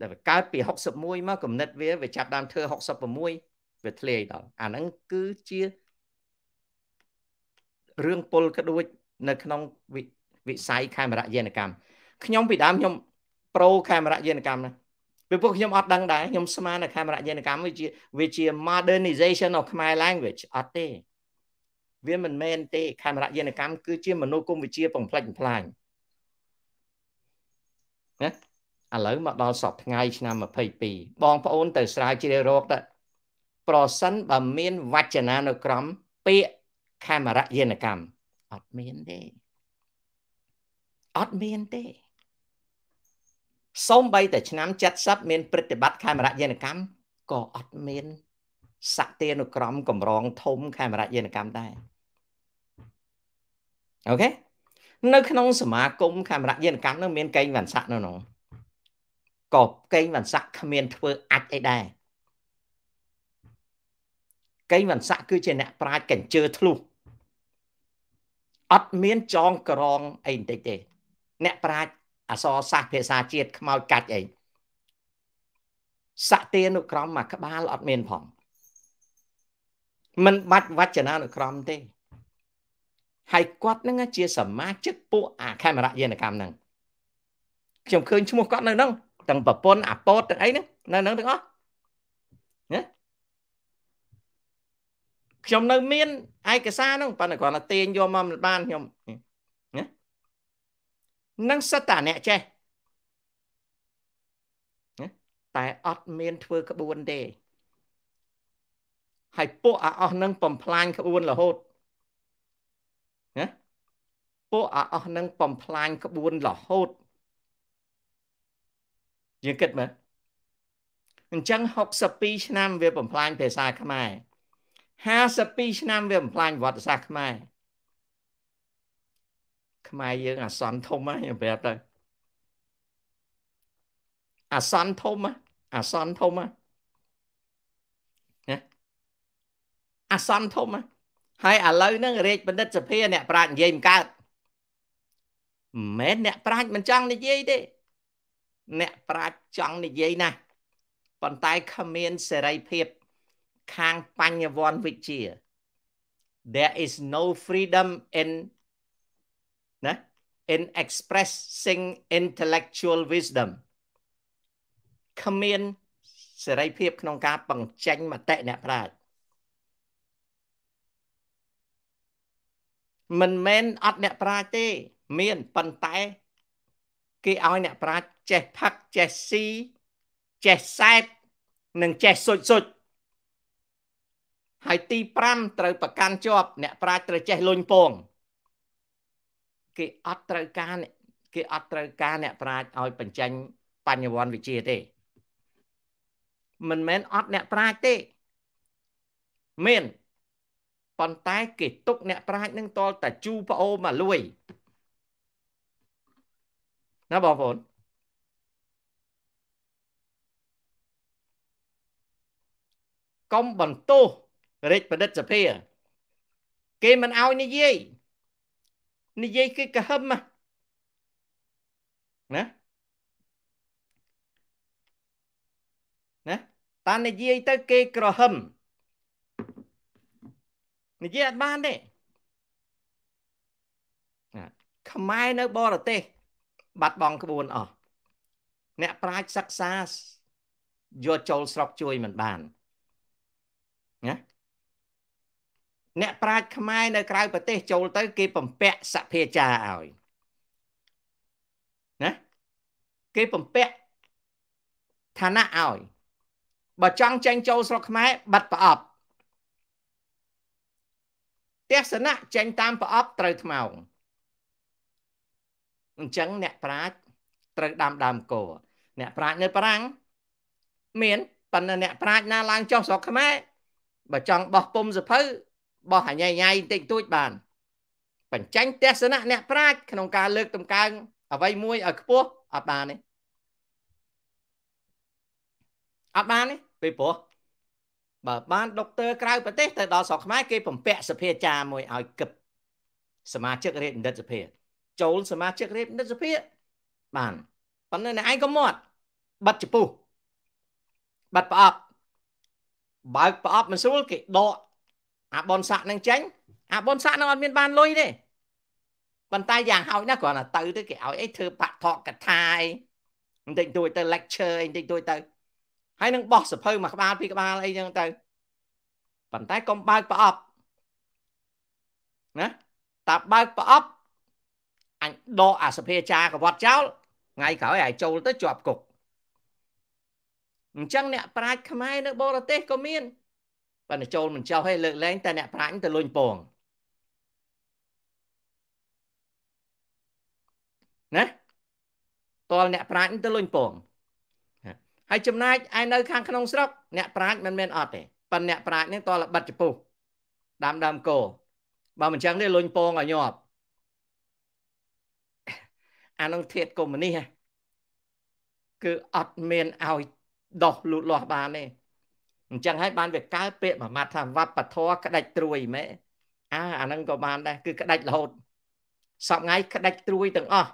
ដែលកើតពី61មកគំនិតវាវាចាប់ដើមធ្វើ66វាធ្លាយដល់អាហ្នឹងគឺជារឿងពលក្ដួចនៅ ក្នុងវិស័យខេមរៈយេនកម្មខ្ញុំពីដើមខ្ញុំប្រូខេមរៈយេនកម្មណាពីពួកខ្ញុំអត់ដឹងដែរខ្ញុំស្មាននៅខេមរៈយេនកម្មវាជាវាជា modernization of Khmer language អត់ទេវាមិនមែនទេខេមរៈយេនកម្មគឺជាមនុស្សគុំវិជាបំផ្លិចបំផ្លាញណាឥឡូវមកដល់សពថ្ងៃឆ្នាំ22បងប្អូនទៅស្រាវជ្រាវរកទៅប្រសិនបើមានវចនានុក្រមពាក្យខេមរៈយានកម្មអត់មានទេអត់មានទេសូម្បីតែឆ្នាំ70មានប្រតិបត្តិខេមរៈយានកម្មក៏អត់មានសក្តានុក្រមកម្រងធំខេមរៈយានកម្មដែរអូខេនៅ ក្នុងសមាគមខេមរៈយានកម្មនឹងមានកេងវណ្ស័កនៅនោះក៏កេងវណ្ស័កគ្មានធ្វើ អាចអីដែរកេងវណ្ណស័កគឺជាអ្នកប្រាជ្ញកញ្ជើធ្លុះអត់មានចងក្រងអីបន្តិចទេ អ្នកប្រាជ្ញអសរសាស្ត្រភាសាជាតិខ្មោចកាច់អីសតិនុក្រមមកក្បាលអត់មានផងមិនបាច់វចនានុក្រមទេហើយគាត់នឹងជាសមាជិកពួកអាខេមរៈយេនកម្មហ្នឹងខ្ញុំឃើញឈ្មោះគាត់នៅហ្នឹងទាំងប្រពន្ធអាពតទាំងអីហ្នឹងនៅហ្នឹងទាំងអស់ណាខ្ញុំនៅមានឯកសារហ្នឹងប៉ុន្តែគ្រាន់តែទាញយកមកមិនបានខ្ញុំណានឹងសិតតាអ្នកចេះតែអត់មានធ្វើក្បួនទេហើយពួកអាអស់នឹង បំផ្លាញក្បួនរហូតណាពួកអាអស់នឹងបំផ្លាញក្បួនរហូតយើងគិតមើលអញ្ចឹង62ឆ្នាំ វា បំផ្លាញភាសាខ្មែរ52ឆ្នាំវាបំផ្លាញប្រវត្តិសាស្ត្រខ្មែរខ្មែរយើងអាសន្នធំហ្នឹងប្រាប់ទៅអាសន្នធំអាសន្នធំណាអាសន្នធំហើយឥឡូវហ្នឹងរាជបណ្ឌិតសភាអ្នកប្រាជ្ញនិយាយមិនកើតមិនមែនអ្នកប្រាជ្ញមិនចង់និយាយទេ អ្នកប្រាជ្ញចង់និយាយណាស់ប៉ុន្តែគ្មានសេរីភាពខាងបញ្ញវន្តវិជ្ជា there is no freedom in ណា in expressing intellectual wisdom គ្មានសេរីភាព ក្នុងការបញ្ចេញមតិអ្នកប្រាជ្ញមិនមែនអត់អ្នកប្រាជ្ញទេ មានប៉ុន្តែគេឲ្យអ្នកប្រាជ្ញចេះផឹកចេះស៊ីចេះសែតនិងចេះសុចសុចហើយទី5ត្រូវប្រកាន់ជាប់អ្នកប្រាជ្ញត្រូវចេះលុញពងគេអត់ត្រូវការគេអត់ត្រូវការ អ្នក ប្រាជ្ញឲ្យបញ្ចេញបញ្ញវន្តវិជាទេ មិនមែនអត់អ្នកប្រាជ្ញទេមានប៉ុន្តែគេទុកអ្នកប្រាជ្ញនឹងតលតាជូប្អូមកលួយណាបងប្អូនកុំបន្ទោសរិទ្ធបដិទ្ធសភាគេមិនអោយនិយាយនិយាយគឺកហឹមណាណាតានិយាយទៅគេក្រហឹមនិយាយអត់បានទេខ្មែរនៅបរទេស បាត់បង់ក្បួនអស់អ្នកប្រាជ្ញសិក្សាយកចូលស្រុកជួយមិនបានណាអ្នកប្រាជ្ញខ្មែរនៅក្រៅប្រទេសចូលទៅគេបំពាក់សភាចារឲ្យណាគេបំពាក់ឋានៈឲ្យបើចង់ចេញចូលស្រុកខ្មែរបិទប្រអប់ទស្សនៈចេញតាមប្រអប់ត្រូវថ្មោងអញ្ចឹងអ្នកប្រាជ្ញត្រូវដាំដើមកោអ្នកប្រាជ្ញនៅប្រាំងមានប៉ុន្តែអ្នកប្រាជ្ញណាឡើងចុះស្រុកខ្មែរបើចង់បោះពុំសភៅបោះអាញ៉ៃញ៉ៃតិចតួចបាន បញ្ចាញ់ទស្សនៈអ្នកប្រាជ្ញក្នុងការ លើកតម្កើងអ្វីមួយឲ្យខ្ពស់អត់បានទេអត់បានទេពេលព្រោះបើបានដុកទ័រក្រៅប្រទេសទៅដល់ស្រុកខ្មែរគេបំពាក់សភាចារមួយឲ្យកឹបសមាជិករាជបណ្ឌិតសភាចូល សមាជិករាជបណ្ឌិតសភាបានប៉ុន្តែអ្នកឯងក៏មាត់បិទចំពោះបិទប្រអប់បើកប្រអប់មិនស្រួលគេដកអាបនស័កនឹងចេញអាបនស័កនឹងអត់មានបានលុយទេប៉ុន្តែយ៉ាងហោចណាស់គ្រាន់តែទៅទៅគេឲ្យអីធ្វើបកថកកថាអីបន្តិចទួចទៅ lecture អីបន្តិចទួចទៅហើយនឹងបោះសភៅមួយក្បាលពីរក្បាលអីចឹងទៅប៉ុន្តែកុំបើកប្រអប់ណាតាបើកប្រអប់អញដកអាសភាចាកវត្តចោលថ្ងៃក្រោយឲ្យចូលទៅជាប់គុកអញ្ចឹងអ្នកប្រាជ្ញខ្មែរ នៅ បរទេសក៏មានបើចូលមិនចោះទេលើកលែងតែអ្នកប្រាជ្ញទៅលុញពងណាតលអ្នកប្រាជ្ញទៅលុញពងហើយចំណាយឯនៅខាងក្នុងស្រុកអ្នកប្រាជ្ញមិនមែនអត់ទេប៉ុន្តែអ្នកប្រាជ្ញនេះតលបិទចំពោះដាំដើមកោបើមិនចឹងទេលុញពងឲ្យញាប់អានឹងធាតកុំមុនីគឺអត់មានឲ្យដោះលូតលាស់បានទេអញ្ចឹងហើយបានវាកើតពាក្យមួយម៉ាត់ថាវប្បធម៌ក្តិចត្រួយមែនអាអាហ្នឹងក៏បាន ដែរគឺក្តិចរហូតសពថ្ងៃក្តិចត្រួយទាំងអស់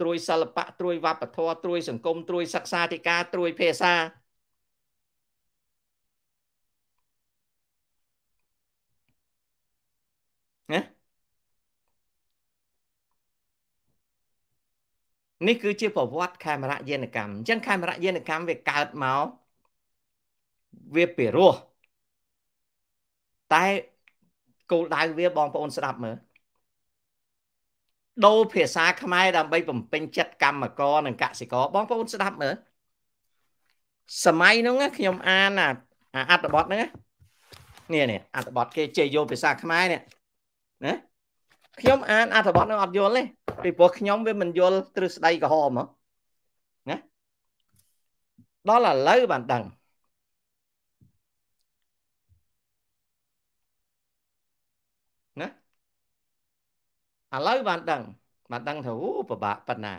ត្រួយសិល្បៈត្រួយវប្បធម៌ត្រួយ សង្គមត្រួយសិក្សាធិការត្រួយភាសាណានេះគឺជាប្រវត្តិខេមរៈយានកម្មអញ្ចឹងខេមរៈយានកម្មវាកើតមកវាពិរោះតែគោលដៅវាបងប្អូនស្ដាប់មើលដូរភាសាខ្មែរដើម្បីបំពេញចិត្តកម្មករនិងកសិករបងប្អូនស្ដាប់មើលសម័យហ្នឹងខ្ញុំអានអាអត្ថបទហ្នឹងនេះនេះអត្ថបទគេចេះយកភាសាខ្មែរនេះណាខ្ញុំអានអត្ថបទហ្នឹងអត់យល់ទេពីព្រោះខ្ញុំវាមិនយល់ទ្រឹស្ដីក្រហមហ៎ណាដល់ឥឡូវបានដឹងឥឡូវបានដឹងបានដឹងថាអូពិបាកប៉ុណ្ណា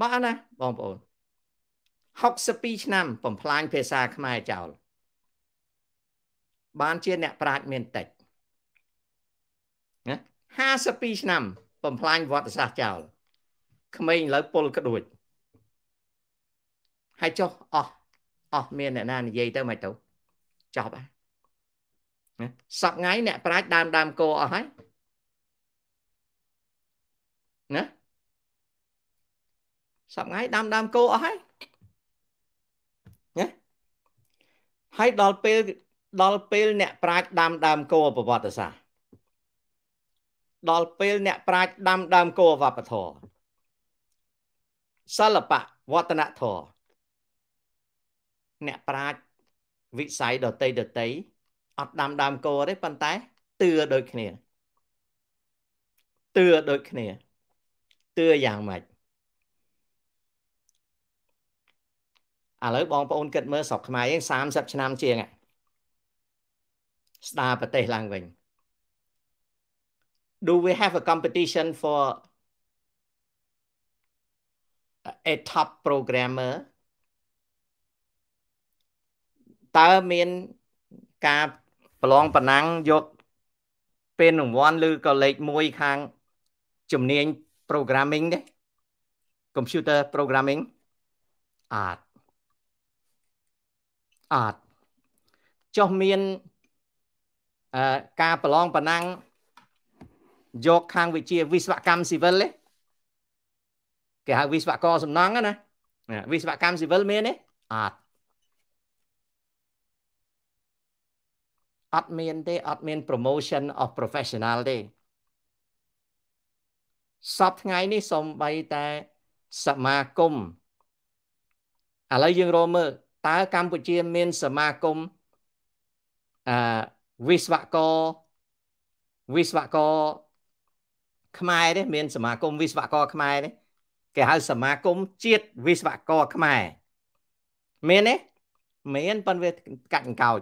បាទណាបងប្អូន62ឆ្នាំ បំផ្លាញភាសាខ្មែរចោលបានជាអ្នកប្រាជ្ញមានតិចណា52ឆ្នាំ បំផ្លាញវត្តសាស្ត្រចោលក្មេងឥឡូវពុលក្ដួចហើយចុះអស់អស់មានអ្នកណានិយាយទៅមិនទៅចប់ហើយណាសប្ងៃអ្នកប្រាជ្ញដើមដើមកោអស់ហើយណាសប្ងៃដើមដើមកោអស់ហើយណាហើយដល់ពេលដល់ពេលអ្នក ប្រាជ្ញដាំដើមកោប្រវត្តិសាស្ត្រដល់ពេលអ្នកប្រាជ្ញដាំដើមកោវប្បធម៌សិល្បៈវឌ្ឍនធម៌អ្នកប្រាជ្ញវិស័យដតីដតីអត់ដាំដើមកោទេប៉ុន្តែទឿដូចគ្នាទឿដូចគ្នាទឿយ៉ាងម៉េចឥឡូវបងប្អូនគិតមើលស្រុកខ្មែរ30ឆ្នាំជាងស្ដារប្រទេសឡើងវិញ Do we have a competition for a top programmer តើមានការប្រឡងប៉ណាំងយកពេលរង្វាន់ឬក៏លេខ1ខាងជំនាញ programming ទេ computer programming អត់អត់ចុះមានអឺការប្រឡងប៉ណាំងយកខាងវិជាវិស្វកម្មស៊ីវិលទេគេហៅវិស្វករ សំណង់ណា វិស្វកម្មស៊ីវិលមានទេអត់អត់មានទេ អត់មាន promotion of professional ទេសពថ្ងៃនេះសំបីតែ សមាគមឥឡូវយើងរកមើលតើកម្ពុជា មានសមាគមអឺវិស្វករវិស្វករខ្មែរទេមានសមាគមវិស្វករខ្មែរទេគេហៅសមាគមជាតិវិស្វករខ្មែរមានទេមានប៉ុន្តែវាកាច់កោច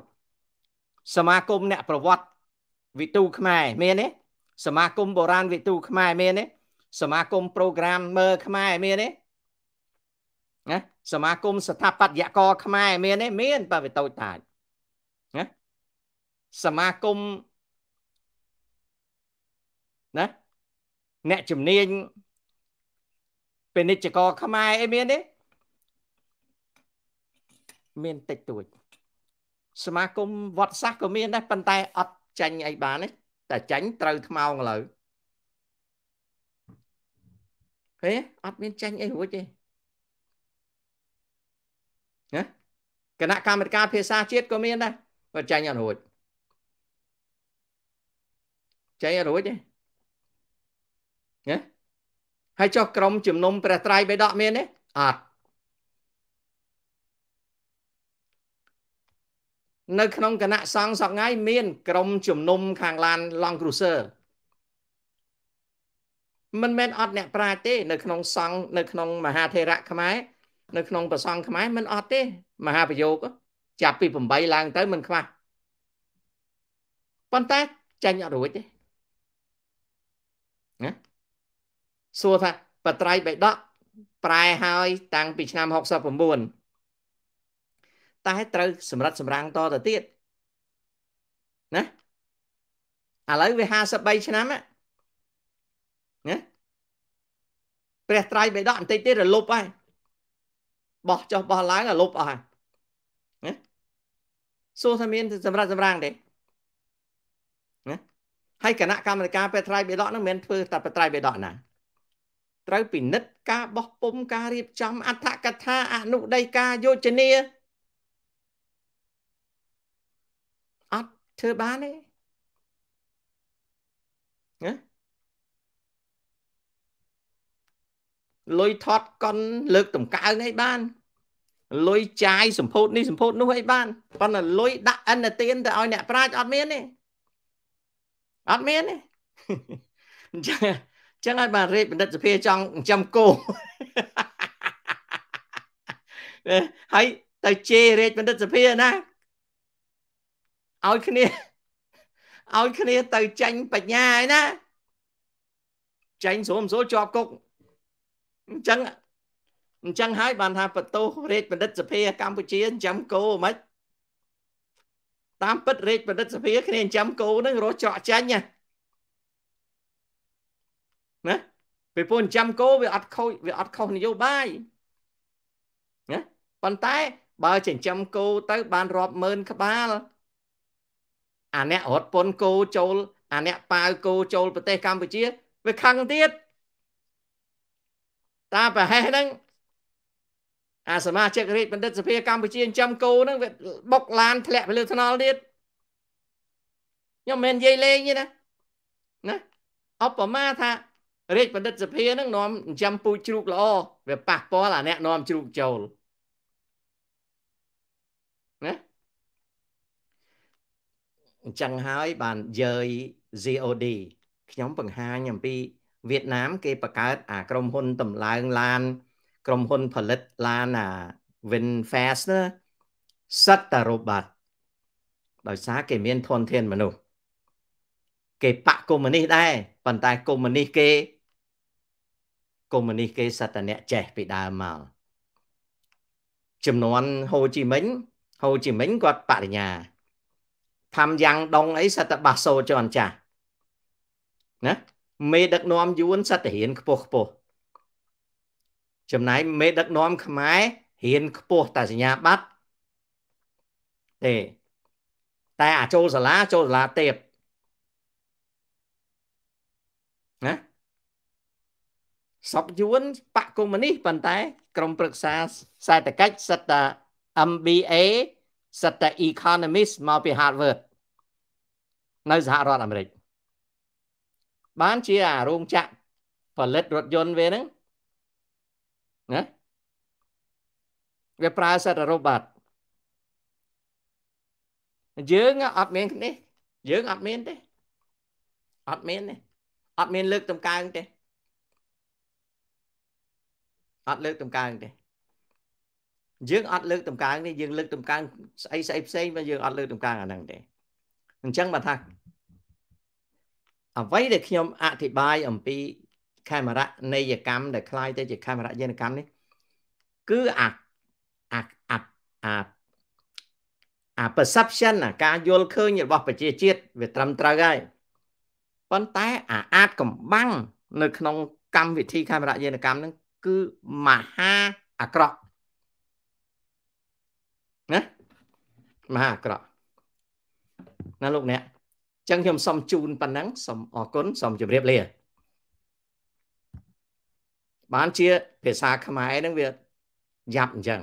សមាគមអ្នកប្រវត្តិវិទូខ្មែរមានទេសមាគមបុរាណវិទូ ខ្មែរមានទេសមាគមប្រូក្រាមមើខ្មែរមានទេណាសមាគមស្ថាបត្យករខ្មែរមានទេមានបើវាតូចតាចណាសមាគមណាអ្នកជំនាញពាណិជ្ជករខ្មែរអីមានទេមានតិចតួចសមាគមវត្តសាសក៏មានដែរប៉ុន្តែអត់ចាញ់អីបានទេតែចាញ់ត្រូវថ្មងឥឡូវហេអត់មានចាញ់អីរួចទេណាគណៈកម្មាធិការភាសាជាតិក៏មានដែរបើចាញ់អត់រួចចាញ់អត់រួចទេណាហើយចុះក្រុមជំនុំព្រះត្រៃបិដកមានទេអត់នៅក្នុងគណៈសង្ឃសប្ងៃមានក្រុមជំនុំខាងឡាន Long Cruiser មិនមែនអត់អ្នកប្រាជ្ញទេ នៅក្នុងសង្ឃនៅក្នុងមហាថេរៈខ្មែរនៅក្នុងប្រសង្ឃខ្មែរមិនអត់ទេ មហាប្រយោគចាប់ពី8ឡើងទៅមិនខ្វះប៉ុន្តែចាញ់អត់រួចទេណាសួរថាបត្រៃបៃដកប្រែហើយ តាំងពីឆ្នាំ69តែត្រូវសម្រិតសម្រាំងតទៅទៀតណាឥឡូវវា53ឆ្នាំណាព្រះត្រៃបិដកបន្តិចទៀតរលប់ហើយបោះចុះបោះឡើងរលប់អស់ហើយណាសួរថាមានសម្រាប់សម្រាំងទេណាហើយគណៈកម្មាធិការព្រះត្រៃបិដកនឹងមិនធ្វើតែព្រះត្រៃបិដកណាត្រូវពិនិត្យការបោះពុំការរៀបចំអត្ថកថាអនុដីកាយោជនាធ្វើបានទេណាលុយថត់កុនលើកតម្កើងអីបានលុយចាយសម្ពោធនេះសម្ពោធនោះអីបានប៉ុន្តែលុយដាក់អិនទានទៅឲ្យអ្នកប្រាជ្ញអត់មានទេអត់មានទេអញ្ចឹងអញ្ចឹងឲ្យបានរេបណ្ឌិតសភាចង់ចំគោហើយទៅជេររេបណ្ឌិតសភាណាឲ្យគ្នាឲ្យគ្នាទៅចាញ់បញ្ញាឯណាចាញ់ស្រួលមិនស្រួលជាប់គុកអញ្ចឹងអញ្ចឹងហើយបានថាបតោរាជបណ្ឌិតសភា កម្ពុជាចាំគោមិនតាមពិតរាជបណ្ឌិតសភាគ្នាចាំគោនឹងរស់ចော့ចាញ់ណាណាពេលពួកចាំគោវាអត់ខូចវាអត់ខុសនយោបាយណាប៉ុន្តែបើចិញ្ចឹមគោទៅ បានរាប់ម៉ឺនក្បាលអាអ្នករត់ពន្ធគោចូល អាអ្នកប៉ាវគោចូលប្រទេសកម្ពុជាវាខឹងទៀតតាប្រហែសហ្នឹងអាសមាជិករាជបណ្ឌិតសភាកម្ពុជាចិញ្ចឹមគោហ្នឹងវាបុកឡានធ្លាក់ទៅលើថ្នល់ទៀតខ្ញុំមិននិយាយលេងទេណាណាឧបមាថារាជបណ្ឌិតសភាហ្នឹងនាំចិញ្ចឹមពូជជ្រូកល្អវាប៉ះពាល់អាអ្នកនាំជ្រូកចូលណាអញ្ចឹងហើយបានយើយ ZOD ខ្ញុំបង្ហាញអំពីវៀតណាមគេបង្កើត អាក្រុមហ៊ុនតម្លើងឡាន ក្រុមហ៊ុនផលិតឡានអា Winfast ណាសិតតារូបាត់ដោយសារគេមានធនធានមនុស្សគេបកកុម្មុយនីសដែរប៉ុន្តែកុម្មុយនីសគេកុម្មុយនីសគេសតនៈចេះពីដើមមកចំនួនហូជីមិញ ហូជីមិញគាត់បរិញ្ញាថាំយ៉ាងដងអីសិតតែបះសូរជាន់ចាស់ណាមេដឹកនាំយួនសិតតែរៀនខ្ពស់ខ្ពស់ចំណែកមេដឹកនាំខ្មែររៀនខ្ពស់តែសញ្ញាបត្រទេតែអាចូលសាលាចូលសាលាទេពណាសពយួនបកកុម្មុយនីសប៉ុន្តែក្រុមប្រឹក្សាសេដ្ឋកិច្ចសិតតា MBA សិតតា economist មកពី Harvard នៅសហរដ្ឋអាមេរិកបានជាអារោងចក្រផលិតរថយន្តវាហ្នឹងណាវាប្រើសិទ្ធិរ៉ូបាត់យើងអត់មាននេះយើងអត់មានទេអត់មានទេអត់មានលើកតម្កើងទេអត់លើកតម្កើងទេយើងអត់លើកតម្កើងនេះយើងលើកតម្កើងស្អីស្អីផ្សេងបើយើងអត់លើកតម្កើងអាហ្នឹងទេអញ្ចឹងបើថាអ្វីដែលខ្ញុំអធិប្បាយអំពីកាមេរ៉ានៃយកម្មដែលคล้ายទៅជាកាមេរ៉ាយនកម្មនេះគឺអាអាអាអាអា perception អាការយល់ឃើញរបស់ ប្រជាជាតិវាត្រឹមត្រូវហើយប៉ុន្តែអាអាចកំបាំងនៅ ក្នុងកម្មវិធីកាមេរ៉ាយនកម្មហ្នឹងគឺមហាអាក្រក់ណាមហាអាក្រក់ណាលោកអ្នកអញ្ចឹងខ្ញុំសូមជូនប៉ុណ្ណឹងសូមអរគុណសូមជម្រាបលា បានជាភាសាខ្មែរហ្នឹងវាយ៉ាប់អញ្ចឹង